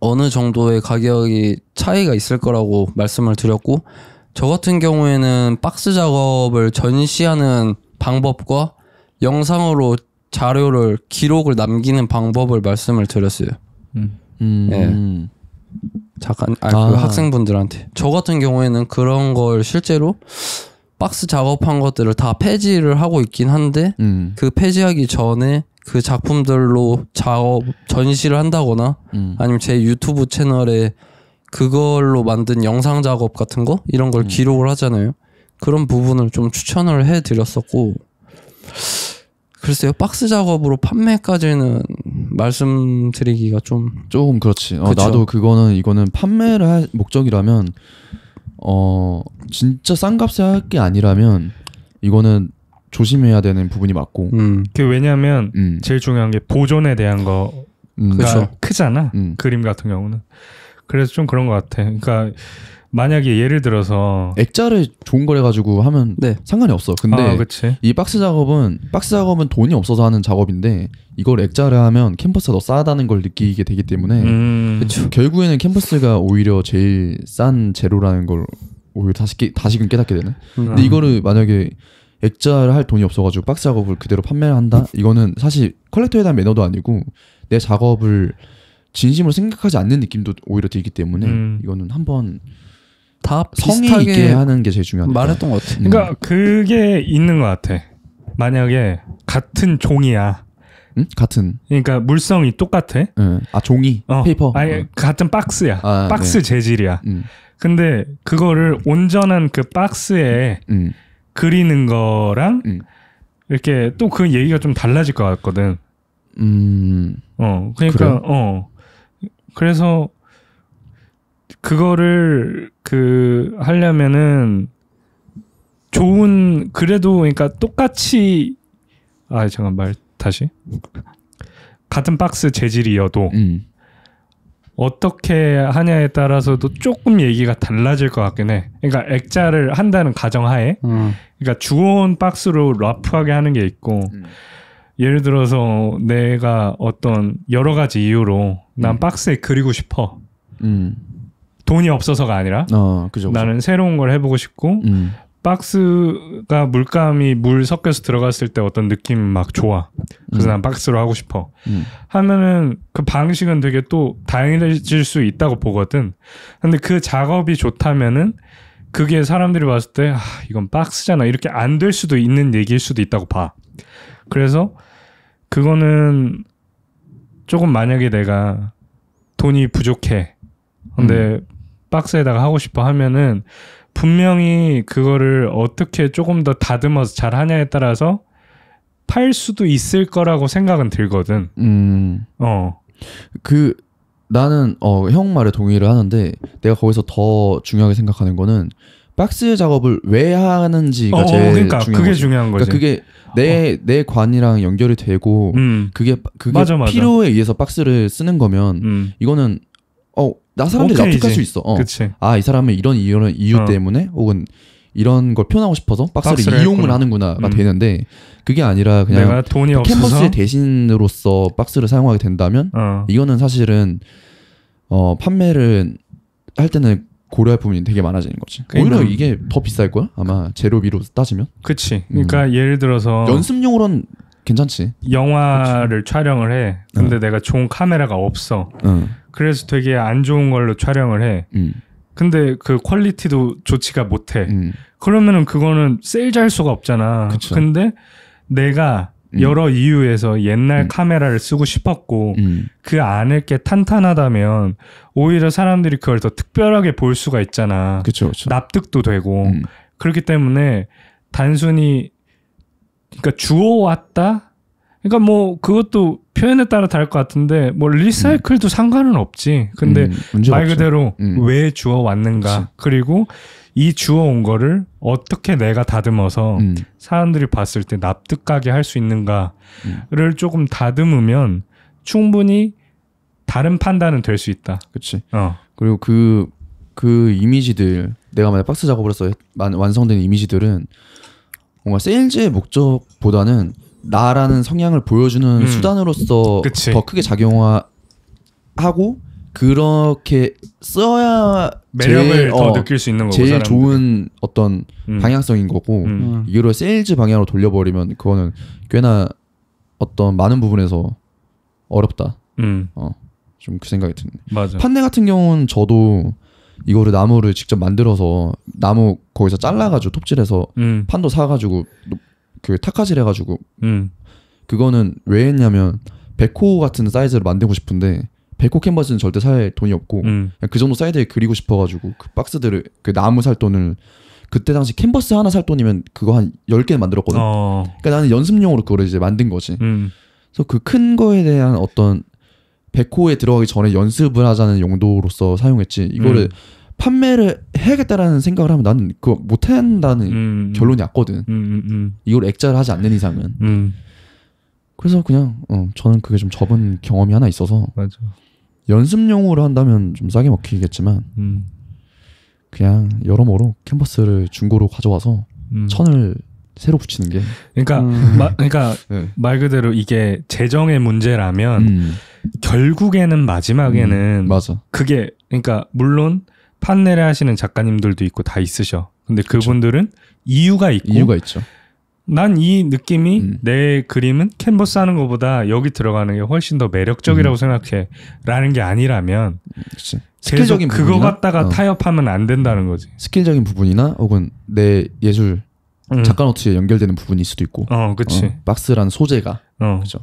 어느 정도의 가격이 차이가 있을 거라고 말씀을 드렸고 저 같은 경우에는 박스 작업을 전시하는 방법과 영상으로 자료를 기록을 남기는 방법을 말씀을 드렸어요. 음. 음. 예. 작가 아니 그 아. 그 학생분들한테 저 같은 경우에는 그런 걸 실제로 박스 작업한 것들을 다 폐지를 하고 있긴 한데 음. 그 폐지하기 전에 그 작품들로 작업 전시를 한다거나 음. 아니면 제 유튜브 채널에 그걸로 만든 영상 작업 같은 거 이런 걸 음. 기록을 하잖아요. 그런 부분을 좀 추천을 해 드렸었고 글쎄요 박스 작업으로 판매까지는 말씀드리기가 좀 조금 그렇지. 어, 나도 그거는 이거는 판매를 할 목적이라면 어 진짜 싼 값에 할 게 아니라면 이거는 조심해야 되는 부분이 맞고. 음. 그 왜냐하면 음. 제일 중요한 게 보존에 대한 거가 음. 그러니까 크잖아. 음. 그림 같은 경우는. 그래서 좀 그런 것 같아. 그러니까 만약에 예를 들어서 액자를 좋은 걸 해가지고 하면 네. 상관이 없어. 근데 아, 이 박스 작업은 박스 작업은 돈이 없어서 하는 작업인데 이걸 액자를 하면 캠퍼스가 더 싸다는 걸 느끼게 되기 때문에 음... 결국에는 캠퍼스가 오히려 제일 싼 재료라는 걸 오히려 다시 깨, 다시금 깨닫게 되는. 근데 음. 이거를 만약에 액자를 할 돈이 없어가지고 박스 작업을 그대로 판매를 한다. 이거는 사실 컬렉터에 대한 매너도 아니고 내 작업을 진심으로 생각하지 않는 느낌도 오히려 들기 때문에 음. 이거는 한번 다 성의 있게 하는 게 제일 중요한 말했던 것 같아. 그러니까 음. 그게 있는 것 같아. 만약에 같은 종이야. 응? 음? 같은. 그러니까 물성이 똑같아. 응. 예. 아 종이, 어. 페이퍼. 아니 응. 어. 그 같은 박스야. 아, 네. 박스 네. 재질이야. 응. 음. 근데 그거를 온전한 그 박스에 음. 그리는 거랑 이렇게 또 그 얘기가 좀 달라질 것 같거든. 음. 어 그러니까 그래요? 어 그래서 그거를 그 하려면은 좋은 그래도 그러니까 똑같이 아 잠깐 말 다시 같은 박스 재질이어도 음. 어떻게 하냐에 따라서도 조금 얘기가 달라질 것 같긴 해. 그러니까 액자를 한다는 가정하에 음. 그러니까 주온 박스로 러프하게 하는 게 있고 음. 예를 들어서 내가 어떤 여러 가지 이유로 난 음. 박스에 그리고 싶어. 음. 돈이 없어서가 아니라 어, 그죠, 그죠. 나는 새로운 걸 해보고 싶고 음. 박스가 물감이 물 섞여서 들어갔을 때 어떤 느낌 막 좋아. 그래서 음. 난 박스로 하고 싶어. 음. 하면은 그 방식은 되게 또 다양해질 수 있다고 보거든. 근데 그 작업이 좋다면은 그게 사람들이 봤을 때 아, 이건 박스잖아. 이렇게 안 될 수도 있는 얘기일 수도 있다고 봐. 그래서 그거는 조금 만약에 내가 돈이 부족해. 근데 음. 박스에다가 하고 싶어 하면은 분명히 그거를 어떻게 조금 더 다듬어서 잘 하냐에 따라서 팔 수도 있을 거라고 생각은 들거든. 음. 어. 그 나는 어, 형 말에 동의를 하는데 내가 거기서 더 중요하게 생각하는 거는 박스 작업을 왜 하는지가 어, 어 제일 그러니까 중요한 그게 거지. 중요한 그러니까 거지. 그러니까 그게 내내 어. 관이랑 연결이 되고 음. 그게 그게 맞아, 맞아. 필요에 의해서 박스를 쓰는 거면 음. 이거는 어나 사람들이 오케이 납득할 수 있어. 어. 아이 사람은 이런 이런 이유 어. 때문에 혹은 이런 걸 표현하고 싶어서 박스를, 박스를 이용을 했구나. 하는구나가 음. 되는데 그게 아니라 그냥 그 캔버스의 대신으로서 박스를 사용하게 된다면 어. 이거는 사실은 어 판매를 할 때는 고려할 부분이 되게 많아지는 거지. 그러니까 오히려 음. 이게 더 비쌀 거야 아마 재료비로 따지면. 그치. 음. 그러니까 음. 예를 들어서 연습용으로는 괜찮지. 영화를 그치. 촬영을 해. 근데 응. 내가 좋은 카메라가 없어. 응. 그래서 되게 안 좋은 걸로 촬영을 해. 음. 근데 그 퀄리티도 좋지가 못해. 음. 그러면은 그거는 세일 할 수가 없잖아. 그쵸. 근데 내가 음. 여러 이유에서 옛날 음. 카메라를 쓰고 싶었고 음. 그 안을 게 탄탄하다면 오히려 사람들이 그걸 더 특별하게 볼 수가 있잖아. 그쵸, 그쵸. 납득도 되고 그렇기 때문에 단순히 그러니까 주워왔다. 그러니까 뭐 그것도 표현에 따라 다를 것 같은데 뭐 리사이클도 음. 상관은 없지. 근데 음, 말 그대로 음. 왜 주워 왔는가 그치. 그리고 이 주워 온 거를 어떻게 내가 다듬어서 음. 사람들이 봤을 때 납득하게 할 수 있는가를 음. 조금 다듬으면 충분히 다른 판단은 될 수 있다. 그렇지. 어. 그리고 그그 그 이미지들 내가 만약 박스 작업으로서 완성된 이미지들은 뭔가 세일즈의 목적보다는 나라는 성향을 보여주는 음. 수단으로서 그치. 더 크게 작용하고 그렇게 써야 매력을 제일, 더 어, 느낄 수 있는 거고 제일 사람들이. 좋은 어떤 음. 방향성인 거고 음. 음. 이거를 세일즈 방향으로 돌려버리면 그거는 꽤나 어떤 많은 부분에서 어렵다. 음. 어, 좀그 생각이 드네. 맞아. 판넬 같은 경우는 저도 이거를 나무를 직접 만들어서 나무 거기서 잘라가지고 톱질해서 음. 판도 사가지고 그 타카질 해가지고 음. 그거는 왜 했냐면 백호 같은 사이즈를 만들고 싶은데 백호 캔버스는 절대 살 돈이 없고 음. 그 정도 사이즈에 그리고 싶어가지고 그 박스들을 그 나무 살 돈을 그때 당시 캔버스 하나 살 돈이면 그거 한 열 개 만들었거든. 어. 그러니까 나는 연습용으로 그걸 이제 만든 거지. 음. 그래서 그 큰 거에 대한 어떤 백호에 들어가기 전에 연습을 하자는 용도로서 사용했지. 이거를 음. 판매를 해야겠다라는 생각을 하면 나는 그거 못한다는 음, 음. 결론이 왔거든. 음, 음, 음, 이걸 액자를 하지 않는 이상은. 그래서 그냥 어, 저는 그게 좀 접은 경험이 하나 있어서 맞아. 연습용으로 한다면 좀 싸게 먹히겠지만 그냥 여러모로 캔버스를 중고로 가져와서 천을 새로 붙이는 게 그러니까 음. 마, 그러니까 네. 말 그대로 이게 재정의 문제라면 음. 결국에는 마지막에는 음. 맞아. 그게 그러니까 물론 판넬을 하시는 작가님들도 있고 다 있으셔. 근데 그분들은 그렇죠. 이유가 있고 이유가 있죠. 난 이 느낌이 음. 내 그림은 캔버스 하는 것보다 여기 들어가는 게 훨씬 더 매력적이라고 음. 생각해라는 게 아니라면 그치. 스킬적인 그거 부분이나? 갖다가 어. 타협하면 안 된다는 거지. 스킬적인 부분이나 혹은 내 예술 음. 작가 노트에 연결되는 부분일 수도 있고. 어, 그렇지. 어, 박스라는 소재가. 어. 그렇죠.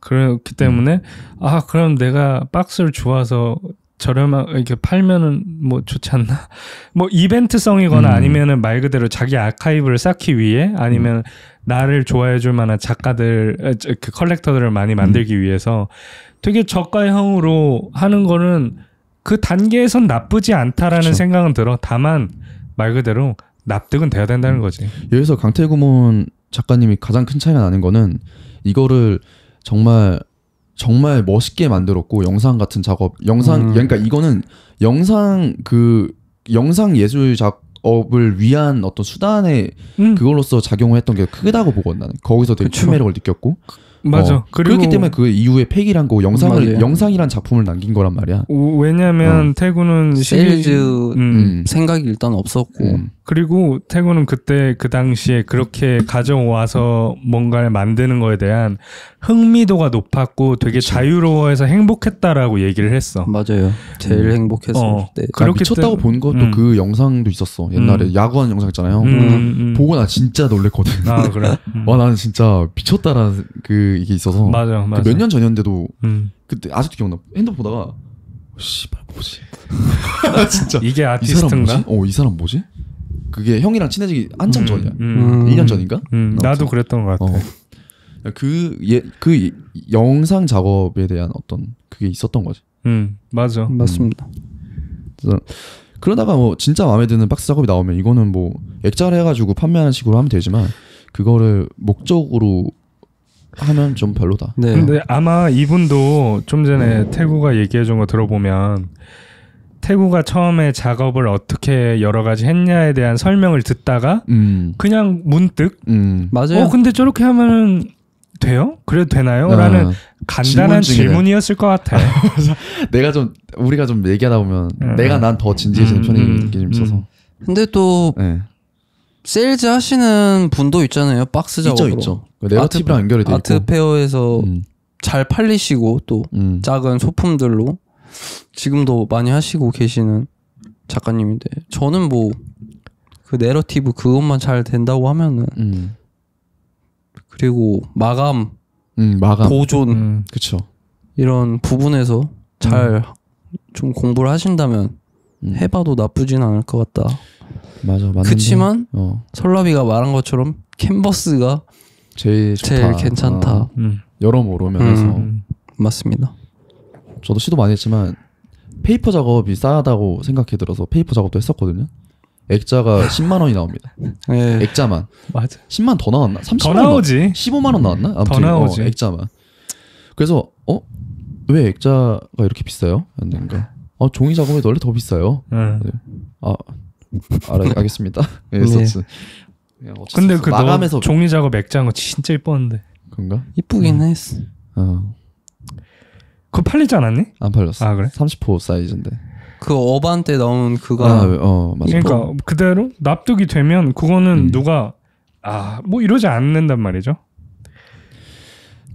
그렇기 때문에 음. 아 그럼 내가 박스를 좋아서 저렴하게 이렇게 팔면은 뭐 좋지 않나? 뭐 이벤트성이거나 음. 아니면은 말 그대로 자기 아카이브를 쌓기 위해 아니면 음. 나를 좋아해 줄 만한 작가들 그 컬렉터들을 많이 만들기 음. 위해서 되게 저가형으로 하는 거는 그 단계에선 나쁘지 않다라는 그쵸. 생각은 들어. 다만 말 그대로 납득은 돼야 된다는 음. 거지. 여기서 강태구몬 작가님이 가장 큰 차이가 나는 거는 이거를 정말 정말 멋있게 만들었고 영상 같은 작업 영상 음. 그러니까 이거는 영상 그 영상 예술 작업을 위한 어떤 수단의 음. 그걸로서 작용을 했던 게 크다고 보거든 나는 거기서 되게 큰 매력을 느꼈고 맞아. 어, 그렇기 때문에 그 이후에 팩이란 거 영상을 맞아요. 영상이란 작품을 남긴 거란 말이야. 왜냐면 어. 태구는 시리즈 음. 음. 생각이 일단 없었고 음. 그리고 태구는 그때 그 당시에 그렇게 가져와서 뭔가를 만드는 거에 대한 흥미도가 높았고 되게 그치. 자유로워해서 행복했다라고 얘기를 했어. 맞아요. 제일 음. 행복했 어. 때. 그렇게 쳤다고본 것도 음. 그 영상도 있었어. 옛날에 음. 야구하는 영상 있잖아요. 음, 음, 음. 보고 나 진짜 놀랬거든. 아 그래. 와 나는 진짜 미쳤다라는 그 이게 있어서. 맞아. 그 맞아. 그 몇년 전이었는데도 그때 아직도 기억나. 핸드폰 보다가 어, 씨발 뭐지? 진짜 이게 아티스트인가? 이 사람 뭐지? 어, 이 사람 뭐지? 그게 형이랑 친해지기 한참 음, 전이야. 음. 1년 음. 전인가? 음, 나도 그랬던 것 같아. 어. 그, 예, 그 영상 작업에 대한 어떤 그게 있었던 거지. 음, 맞아. 맞습니다. 그래서 그러다가 뭐 진짜 마음에 드는 박스 작업이 나오면 이거는 뭐 액자를 해가지고 판매하는 식으로 하면 되지만 그거를 목적으로 하면 좀 별로다. 네. 근데 아마 이분도 좀 전에 태구가 얘기해준 거 들어보면 태구가 처음에 작업을 어떻게 여러 가지 했냐에 대한 설명을 듣다가 음. 그냥 문득 음. 맞아요. 어 근데 저렇게 하면 돼요? 그래도 되나요? 아, 라는 간단한 질문 이었을것 같아. 요 내가 좀 우리가 좀 얘기하다 보면 음. 내가 난 더 진지해지는 음, 편이 음, 좀 음. 있어서. 근데 또 네. 세일즈 하시는 분도 있잖아요. 박스 작업으로. 있죠, 있티브랑 그 연결이 돼 아트 페어에서 잘 팔리시고 또 작은 소품들로 지금도 많이 하시고 계시는 작가님인데 저는 뭐 그 내러티브 그것만 잘 된다고 하면은 음. 그리고 마감, 음, 마감, 보존, 음, 그쵸 이런 부분에서 잘좀 음. 공부를 하신다면 음. 해봐도 나쁘진 않을 것 같다. 맞아, 맞는. 그치만 어. 설라비가 말한 것처럼 캔버스가 제일, 제일 괜찮다. 아, 여러모로 면에서 맞습니다. 저도 시도 많이 했지만 페이퍼 작업이 싸다고 생각해 들어서 페이퍼 작업도 했었거든요. 액자가 10만 원이 나옵니다. 예. 액자만. 맞아. 10만 더 나왔나? 30만 더 나오지. 15만 원 나왔나? 아무튼 더 나오지. 어, 액자만. 그래서 어? 왜 액자가 이렇게 비싸요? 안된가? 아, 종이 작업이 원래 더 비싸요. 응. 네. 네. 아, 알겠습니다 예, 했 근데 그 마감에서 종이 작업 액자인 거 진짜 이뻤는데. 그런가? 이쁘긴 응. 음. 했어. 어. 그거 팔리지 않았니? 안 팔렸어. 아 그래? 30호 사이즈인데. 그 어반 때 나온 그거. 아, 어 그러니까 뭐? 그대로 납득이 되면 그거는 음. 누가 아뭐 이러지 않는단 말이죠.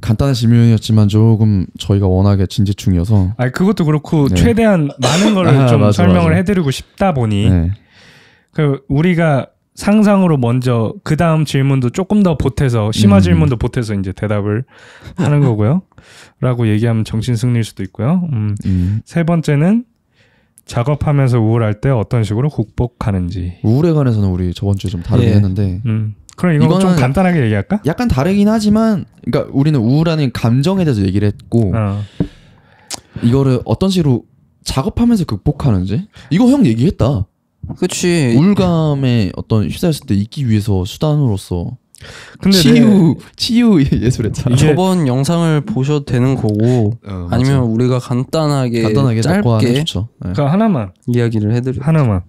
간단한 질문이었지만 조금 저희가 워낙에 진지충이어서. 아 그것도 그렇고 네. 최대한 많은 걸좀 아, 설명을 맞아. 해드리고 싶다 보니 네. 그 우리가 상상으로 먼저 그 다음 질문도 조금 더 보태서 심화 음. 질문도 보태서 이제 대답을 하는 거고요. 라고 얘기하면 정신 승리일 수도 있고요. 음. 음. 세 번째는 작업하면서 우울할 때 어떤 식으로 극복하는지. 우울에 관해서는 우리 저번 주에 좀다르게 예. 했는데. 음. 그럼 이거 좀 간단하게 얘기할까? 약간 다르긴 하지만, 그러니까 우리는 우울하는 감정에 대해서 얘기를 했고, 어. 이거를 어떤 식으로 작업하면서 극복하는지. 이거 형 얘기했다. 그치 우울감에 어떤 휩싸였을 때 잊기 위해서 수단으로서 근데 치유 네. 치유 예술했잖아. 저번 영상을 보셔도 되는 거고 어, 아니면 우리가 간단하게, 간단하게 짧게 네. 그 하나만 이야기를 해드려. 하나만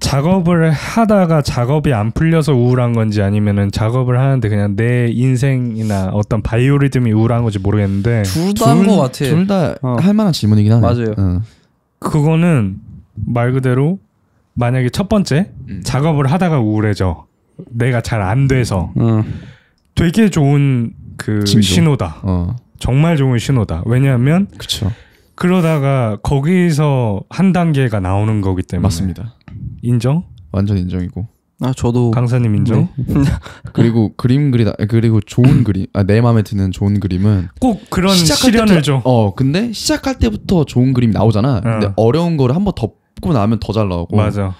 작업을 하다가 작업이 안 풀려서 우울한 건지 아니면은 작업을 하는데 그냥 내 인생이나 어떤 바이오리듬이 우울한 건지 모르겠는데 둘 다인 것 같아. 둘 다할 어. 만한 질문이긴 하네. 맞아요. 응. 그거는 말 그대로 만약에 첫 번째 음. 작업을 하다가 우울해져 내가 잘 안 돼서 어. 되게 좋은 그 진정. 신호다. 어. 정말 좋은 신호다. 왜냐하면 그쵸. 그러다가 거기서 한 단계가 나오는 거기 때문에 맞습니다. 인정? 완전 인정이고. 아 저도 강사님 인정. 네. 그리고 그림 그리다 그리고 좋은 그림 아, 내 마음에 드는 좋은 그림은 꼭 그런 시작할 때부터, 어 근데 시작할 때부터 좋은 그림 나오잖아. 어. 근데 어려운 거를 한번 덮 잡고 나면 더 잘 나오고 맞아.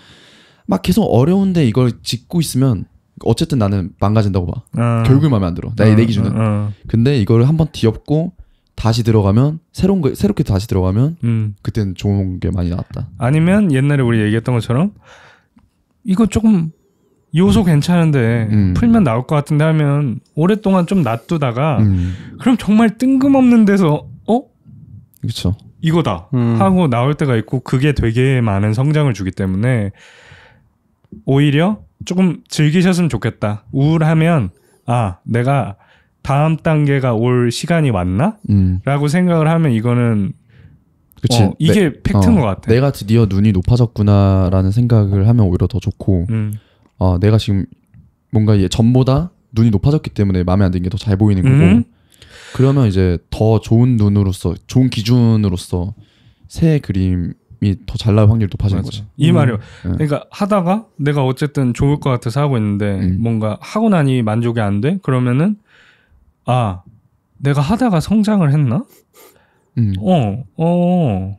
막 계속 어려운데 이걸 짓고 있으면 어쨌든 나는 망가진다고 봐. 어. 아. 결국 마음에 안 들어. 내, 어, 내 기준은. 어. 근데 이걸 한번 뒤엎고 다시 들어가면 새로운 거 새롭게 다시 들어가면 음. 그땐 좋은 게 많이 나왔다. 아니면 옛날에 우리 얘기했던 것처럼 이거 조금 요소 괜찮은데 음. 풀면 나올 것 같은데 하면 오랫동안 좀 놔두다가 음. 그럼 정말 뜬금없는 데서 어? 그렇죠. 이거다 음. 하고 나올 때가 있고 그게 되게 많은 성장을 주기 때문에 오히려 조금 즐기셨으면 좋겠다. 우울하면 아 내가 다음 단계가 올 시간이 왔나? 음. 라고 생각을 하면 이거는 그치. 어, 이게 내, 팩트인 어, 것 같아. 내가 드디어 눈이 높아졌구나라는 생각을 하면 오히려 더 좋고 음. 어, 내가 지금 뭔가 얘 전보다 눈이 높아졌기 때문에 마음에 안 드는 게 더 잘 보이는 거고 음. 그러면 이제 더 좋은 눈으로서 좋은 기준으로서 새 그림이 더 잘 나올 확률이 높아지는 거지. 이 음. 말이요. 음. 그러니까 하다가 내가 어쨌든 좋을 것 같아서 하고 있는데 음. 뭔가 하고 나니 만족이 안 돼? 그러면은 아 내가 하다가 성장을 했나? 음. 어, 어,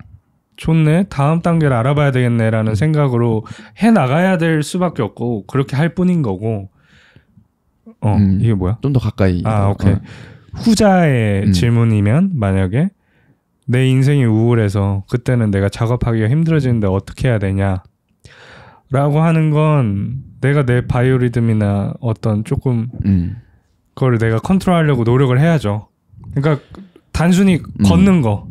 좋네. 다음 단계를 알아봐야 되겠네라는 음. 생각으로 해 나가야 될 수밖에 없고 그렇게 할 뿐인 거고. 어, 음. 이게 뭐야? 좀 더 가까이. 아, 어. 오케이. 어. 후자의 음. 질문이면 만약에 내 인생이 우울해서 그때는 내가 작업하기가 힘들어지는데 어떻게 해야 되냐? 라고 하는 건 내가 내 바이오리듬이나 어떤 조금 음. 그걸 내가 컨트롤하려고 노력을 해야죠. 그러니까 단순히 음. 걷는 거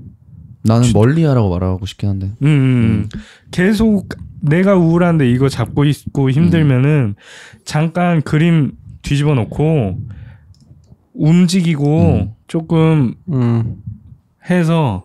나는 멀리하라고 말하고 싶긴 한데. 음 음, 음, 음. 계속 내가 우울한데 이거 잡고 있고 힘들면은 음. 잠깐 그림 뒤집어 놓고 움직이고 음. 조금 음. 해서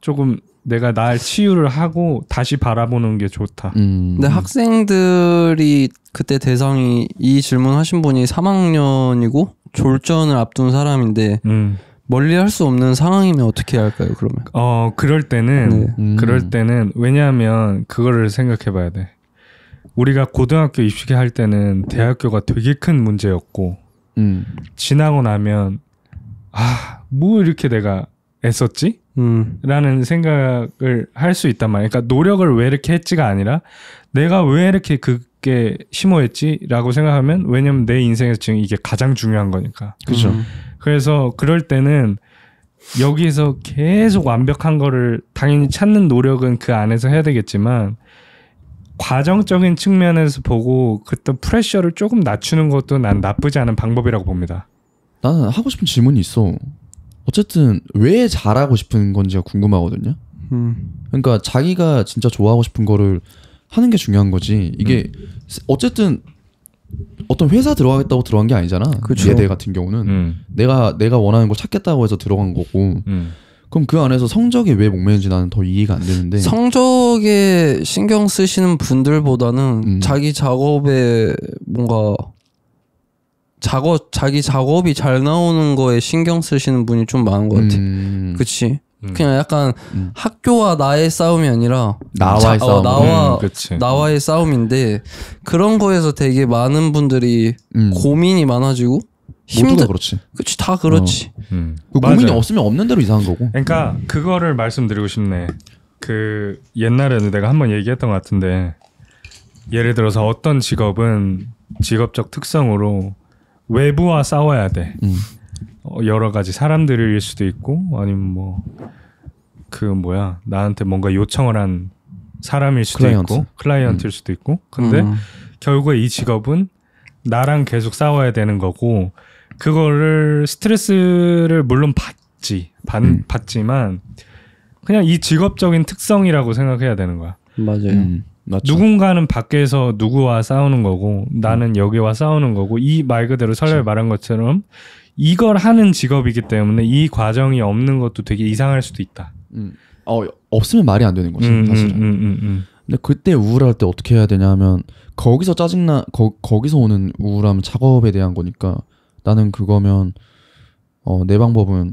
조금 내가 날 치유를 하고 다시 바라보는 게 좋다. 음. 근데 학생들이 그때 대상이 이 질문하신 분이 3학년이고 졸전을 앞둔 사람인데 음. 멀리 할 수 없는 상황이면 어떻게 해야 할까요? 그러면 어 그럴 때는 네. 음. 그럴 때는 왜냐하면 그거를 생각해봐야 돼. 우리가 고등학교 입시계 할 때는 대학교가 되게 큰 문제였고 음. 지나고 나면 아 뭐 이렇게 내가 애썼지? 음. 라는 생각을 할 수 있단 말이에요. 그러니까 노력을 왜 이렇게 했지가 아니라 내가 왜 이렇게 그게 심오했지라고 생각하면 왜냐면 내 인생에서 지금 이게 가장 중요한 거니까. 그죠. 음. 그래서 그럴 때는 여기에서 계속 완벽한 거를 당연히 찾는 노력은 그 안에서 해야 되겠지만 과정적인 측면에서 보고 그떤 프레셔를 조금 낮추는 것도 난 나쁘지 않은 방법이라고 봅니다. 나는 하고 싶은 질문이 있어. 어쨌든 왜 잘하고 싶은 건지가 궁금하거든요. 음. 그러니까 자기가 진짜 좋아하고 싶은 거를 하는 게 중요한 거지. 이게 음. 어쨌든 어떤 회사 들어가겠다고 들어간 게 아니잖아. 그쵸. 예대 같은 경우는 음. 내가 내가 원하는 걸 찾겠다고 해서 들어간 거고. 음. 그럼 그 안에서 성적이 왜 목매는지 나는 더 이해가 안 되는데 성적에 신경 쓰시는 분들보다는 음. 자기 작업에 뭔가 작업 자기 작업이 잘 나오는 거에 신경 쓰시는 분이 좀 많은 것 같아. 음. 그치 음. 그냥 약간 음. 학교와 나의 싸움이 아니라 나와의 자, 어, 싸움. 어, 나와 음, 나와의 싸움인데 그런 거에서 되게 많은 분들이 음. 고민이 많아지고 힘들 그렇지. 그렇지 다 그렇지. 어. 음. 그 고민이 맞아요. 없으면 없는 대로 이상한 거고. 그러니까 그거를 말씀드리고 싶네. 그옛날에는 내가 한번 얘기했던 것 같은데 예를 들어서 어떤 직업은 직업적 특성으로 외부와 싸워야 돼. 음. 어, 여러 가지 사람들일 수도 있고 아니면 뭐 그 뭐야 나한테 뭔가 요청을 한 사람일 수도 클라이언트. 있고 클라이언트일 음. 수도 있고 근데 음. 결국에 이 직업은 나랑 계속 싸워야 되는 거고 그거를 스트레스를 물론 받지 받, 음. 받지만 그냥 이 직업적인 특성이라고 생각해야 되는 거야. 맞아요. 음. 음. 맞죠. 누군가는 밖에서 누구와 싸우는 거고 나는 음. 여기와 싸우는 거고 이 말 그대로 설레 말한 것처럼 이걸 하는 직업이기 때문에 이 과정이 없는 것도 되게 이상할 수도 있다. 음. 어 없으면 말이 안 되는 거지 음, 음 사실은. 음, 음, 근데 그때 우울할 때 어떻게 해야 되냐면 거기서 짜증나 거, 거기서 오는 우울함 작업에 대한 거니까 나는 그거면 어, 내 방법은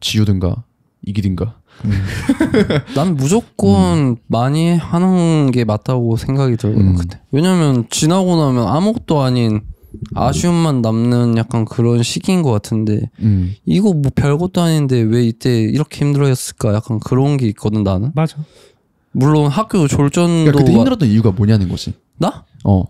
지우든가 이기든가. 음. 난 무조건 음. 많이 하는 게 맞다고 생각이 들어요. 음. 왜냐면 지나고 나면 아무것도 아닌 아쉬움만 남는 약간 그런 시기인 것 같은데 음. 이거 뭐 별것도 아닌데 왜 이때 이렇게 힘들어했을까 약간 그런 게 있거든 나는 맞아 물론 학교 졸전도 그러니까 그때 힘들었던 와... 이유가 뭐냐는 거지 나? 어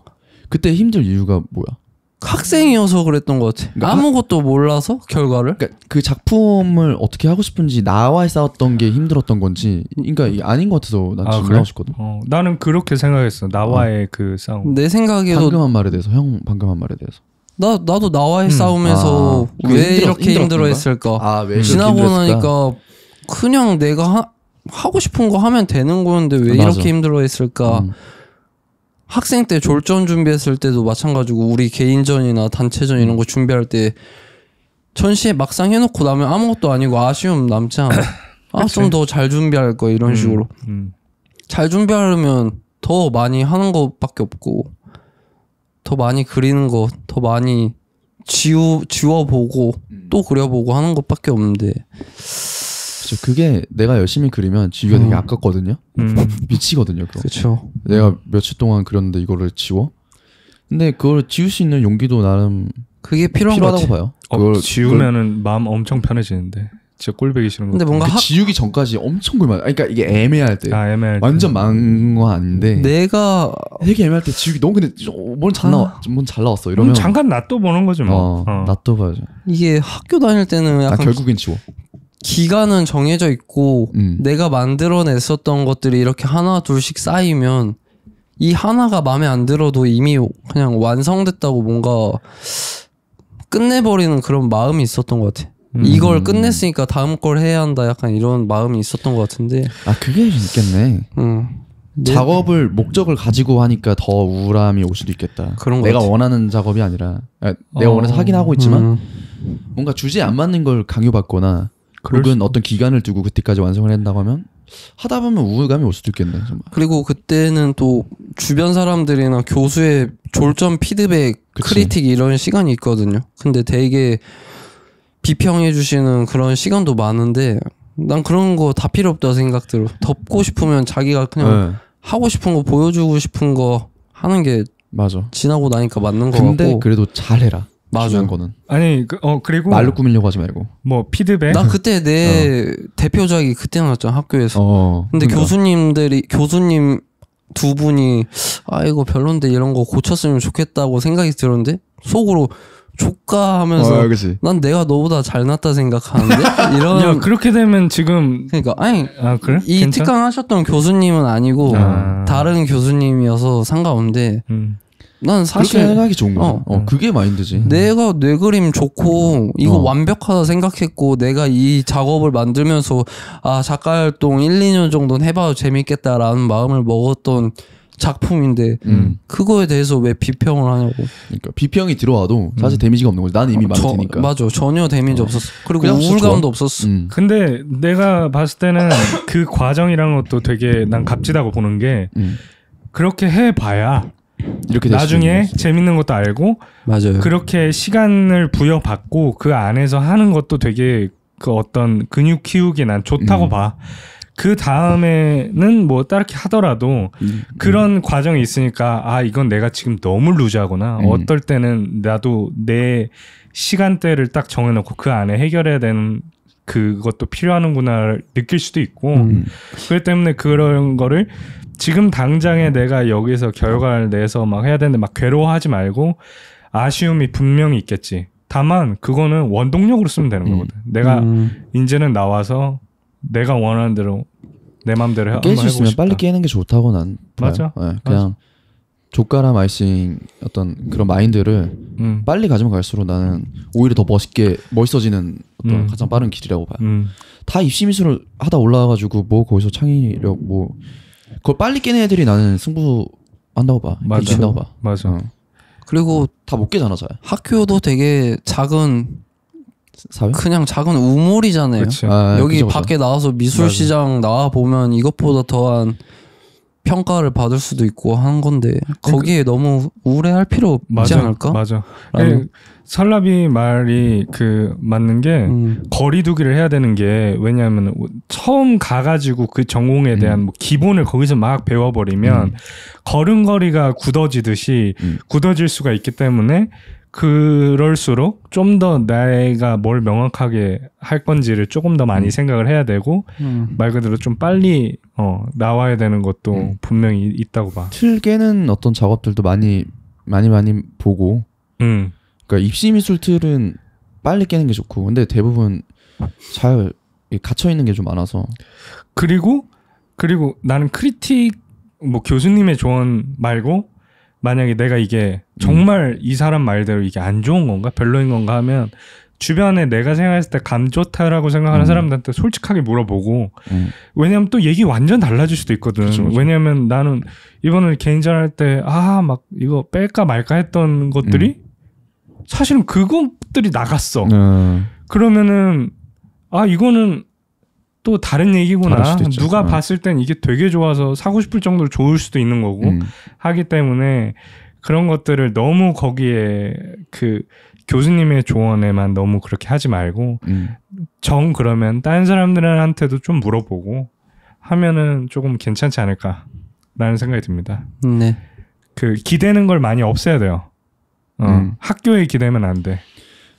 그때 힘들 이유가 뭐야 학생이어서 그랬던 것 같아. 그러니까 아무것도 몰라서 결과를. 그러니까 그 작품을 어떻게 하고 싶은지 나와 싸웠던 게 힘들었던 건지, 그러니까 아닌 것 같아서 난 아, 지금 그래? 싶거든. 어, 나는 그렇게 생각했어. 나와의 어. 그 싸움. 내 생각에도 방금 한 말에 대해서 형 방금 한 말에 대해서. 나 나도 나와의 음. 싸움에서 아, 왜 힘들어, 이렇게 힘들어했을까? 아, 왜 지나고 나니까 그냥 내가 하, 하고 싶은 거 하면 되는 건데 왜 맞아. 이렇게 힘들어했을까? 음. 학생 때 졸전 준비했을 때도 마찬가지고 우리 개인전이나 단체전 이런 거 준비할 때 전시에 막상 해놓고 나면 아무것도 아니고 아쉬움 남지 않아. 아좀 더 잘 준비할 거 이런 음, 식으로 음. 잘 준비하려면 더 많이 하는 것밖에 없고 더 많이 그리는 거 더 많이 지우 지워보고 음. 또 그려보고 하는 것밖에 없는데 그쵸, 그게 내가 열심히 그리면 지우기가 어. 되게 음. 아깝거든요. 음. 미치거든요. 그거. 그 내가 며칠 동안 그렸는데 이거를 지워? 근데 그걸 지울 수 있는 용기도 나름 그게 필요한 거 같아. 봐요. 어, 그걸- 지우면은 마음 엄청 편해지는데 진짜 꼴보기 싫은 거. 근데 뭔가 학- 지우기 전까지 엄청 굴만. 그러니까 이게 애매할 때아 애매할 완전 망한 아닌데 내가 되게 애매할 때 지우기 너무 근데 뭔 잘 나 음. 뭔잘 나왔어 음, 이러면 잠깐 놔둬 보는 거지 뭐. 어, 어. 놔둬봐야죠. 이게 학교 다닐 때는 약간 결국엔 지워. 기간은 정해져 있고 음. 내가 만들어냈었던 것들이 이렇게 하나 둘씩 쌓이면 이 하나가 마음에 안 들어도 이미 그냥 완성됐다고 뭔가 끝내버리는 그런 마음이 있었던 것 같아. 음. 이걸 끝냈으니까 다음 걸 해야 한다 약간 이런 마음이 있었던 것 같은데. 아 그게 있겠네. 응. 작업을 목적을 가지고 하니까 더 우울함이 올 수도 있겠다. 그런 내가 같아. 원하는 작업이 아니라 아 내가 어, 원해서 하긴 하고 있지만 음. 뭔가 주제에 안 맞는 걸 강요받거나 그럴 혹은 어떤 기간을 두고 그때까지 완성을 한다고 하면 하다 보면 우울감이 올 수도 있겠네 정말. 그리고 그때는 또 주변 사람들이나 교수의 졸점 피드백, 그치. 크리틱 이런 시간이 있거든요. 근데 되게 비평해 주시는 그런 시간도 많은데 난 그런 거 다 필요 없다 생각대로 덮고 싶으면 자기가 그냥 네. 하고 싶은 거 보여주고 싶은 거 하는 게 맞아. 지나고 나니까 맞는 거 같고. 근데 그래도 잘해라. 맞아요는 그렇죠. 거는 아니 그, 어 그리고 말로 꾸밀려고 하지 말고 뭐 피드백 나 그때 내 어. 대표작이 그때 나왔잖아 학교에서 어, 근데 그니까 교수님들이 교수님 두 분이 아 이거 별론데 이런 거 고쳤으면 좋겠다고 생각이 들었는데 속으로 조까 하면서 어, 난 내가 너보다 잘났다 생각하는데 이런 야, 그렇게 되면 지금 그러니까 아니 아, 그래? 이 괜찮? 특강하셨던 교수님은 아니고 아. 다른 교수님이어서 상관없는데 음. 난 사실 그게 생각이 좋은 거야. 어, 어 그게 마인드지. 내가 뇌 그림 좋고 이거 어. 완벽하다 생각했고 내가 이 작업을 만들면서 아 작가 활동 1, 2년 정도는 해봐도 재밌겠다라는 마음을 먹었던 작품인데 음. 그거에 대해서 왜 비평을 하냐고. 그러니까 비평이 들어와도 사실 음. 데미지가 없는 거지. 나 이미 만드니까. 맞아. 전혀 데미지 어. 없었어. 그리고 우울감도 없었어. 음. 근데 내가 봤을 때는 그 과정이란 것도 되게 난 값지다고 보는 게 음. 그렇게 해봐야 이렇게 나중에 재밌는 것도 알고 맞아요. 그렇게 시간을 부여받고 그 안에서 하는 것도 되게 그 어떤 근육 키우기 난 좋다고 음. 봐. 그 다음에는 뭐 따르게 하더라도 음. 그런 음. 과정이 있으니까 아 이건 내가 지금 너무 루즈하구나. 음. 어떨 때는 나도 내 시간대를 딱 정해놓고 그 안에 해결해야 되는 그것도 필요하는구나 느낄 수도 있고 음. 그렇기 때문에 그런 거를 지금 당장에 내가 여기서 결과를 내서 막 해야 되는데 막 괴로워하지 말고 아쉬움이 분명히 있겠지. 다만 그거는 원동력으로 쓰면 되는 음. 거거든. 내가 음. 이제는 나와서 내가 원하는 대로 내 마음대로 해. 깰수 있으면 싶다. 빨리 깨는 게 좋다고 난. 맞아. 네, 그냥 맞아. 족가람 아이싱 어떤 그런 마인드를 음. 빨리 가지면 갈수록 나는 오히려 더 멋있게 멋있어지는 어떤 음. 가장 빠른 길이라고 봐요. 음. 다 입시 미술을 하다 올라와가지고 뭐 거기서 창의력 뭐 그걸 빨리 깨는 애들이 나는 승부 한다고 봐. 맞아. 이긴고 봐. 맞아. 어. 그리고 다 못 깨잖아, 잘. 학교도 되게 작은 사회? 그냥 작은 우물이잖아요. 아, 여기 그쵸, 그쵸. 밖에 나와서 미술시장 나와 보면 이것보다 더한 평가를 받을 수도 있고 한 건데 거기에 그 너무 우울해할 필요 없지 맞아, 않을까? 맞아. 예, 설라비 말이 그 맞는 게 음. 거리두기를 해야 되는 게 왜냐하면 처음 가가지고 그 전공에 음. 대한 뭐 기본을 거기서 막 배워버리면 음. 걸음걸이가 굳어지듯이 음. 굳어질 수가 있기 때문에 그럴수록 좀 더 내가 뭘 명확하게 할 건지를 조금 더 많이 음. 생각을 해야 되고 말 그대로 좀 빨리 어, 나와야 되는 것도 음. 분명히 있다고 봐. 틀개는 어떤 작업들도 많이 많이 많이 보고. 음. 그러니까 입시 미술 틀은 빨리 깨는 게 좋고, 근데 대부분 잘 갇혀 있는 게 좀 많아서. 그리고 그리고 나는 크리틱 뭐 교수님의 조언 말고 만약에 내가 이게 음. 정말 음. 이 사람 말대로 이게 안 좋은 건가 별로인 건가 하면 주변에 내가 생각했을 때 감 좋다라고 생각하는 음. 사람들한테 솔직하게 물어보고 음. 왜냐면또 얘기 완전 달라질 수도 있거든 그쵸, 그쵸. 왜냐면 나는 이번에 개인전 할 때 아 막 이거 뺄까 말까 했던 것들이 음. 사실은 그것들이 나갔어 네. 그러면은 아 이거는 또 다른 얘기구나 누가 어. 봤을 땐 이게 되게 좋아서 사고 싶을 정도로 좋을 수도 있는 거고 음. 하기 때문에 그런 것들을 너무 거기에 그 교수님의 조언에만 너무 그렇게 하지 말고 음. 정 그러면 다른 사람들한테도 좀 물어보고 하면은 조금 괜찮지 않을까라는 생각이 듭니다. 네. 그 기대는 걸 많이 없애야 돼요. 어, 음. 학교에 기대면 안 돼.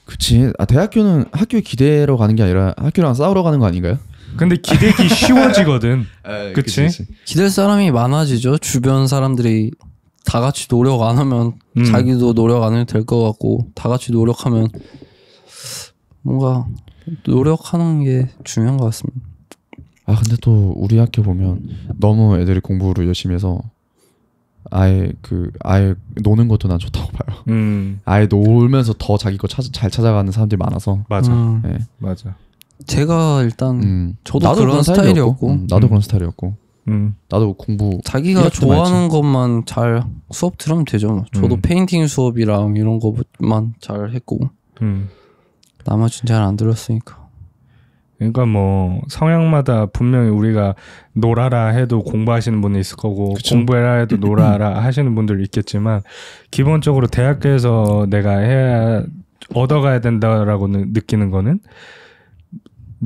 그치. 아 대학교는 학교에 기대로 가는 게 아니라 학교랑 싸우러 가는 거 아닌가요? 근데 기대기 쉬워지거든. 아, 그치? 그치? 기댈 사람이 많아지죠. 주변 사람들이 다 같이 노력 안 하면 음. 자기도 노력 안 해도 될 것 같고 다 같이 노력하면 뭔가 노력하는 게 중요한 것 같습니다. 아 근데 또 우리 학교 보면 너무 애들이 공부를 열심히 해서 아예 그 아예 노는 것도 난 좋다고 봐요. 음. 아예 놀면서 더 자기 거 잘 찾아가는 사람들이 많아서 맞아, 음. 네. 맞아. 제가 일단 음. 저도 나도 그런, 스타일이었고, 스타일이었고. 음, 나도 음. 그런 스타일이었고 음. 나도 공부 자기가 좋아하는 말지. 것만 잘 수업 들으면 되죠. 뭐. 저도 음. 페인팅 수업이랑 이런 것만 잘 했고 음. 나머진 잘 안 들었으니까. 그러니까 뭐 성향마다 분명히 우리가 놀아라 해도 공부하시는 분이 있을 거고 그쵸? 공부해라 해도 놀아라 하시는 분들 있겠지만 기본적으로 대학교에서 내가 해야 얻어가야 된다라고 느끼는 거는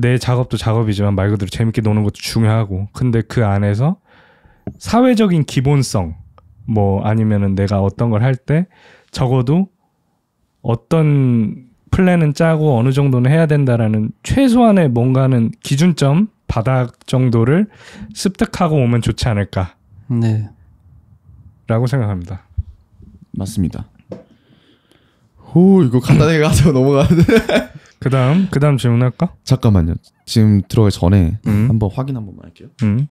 내 작업도 작업이지만 말 그대로 재밌게 노는 것도 중요하고 근데 그 안에서 사회적인 기본성 뭐 아니면은 내가 어떤 걸 할 때 적어도 어떤 플랜은 짜고 어느 정도는 해야 된다라는 최소한의 뭔가는 기준점 바닥 정도를 습득하고 오면 좋지 않을까. 네. 라고 생각합니다. 맞습니다. 오 이거 간단하게 가서 넘어가는데 그다음 그다음 질문할까? 잠깐만요. 지금 들어가기 전에 음. 한번 확인 한번만 할게요. 음.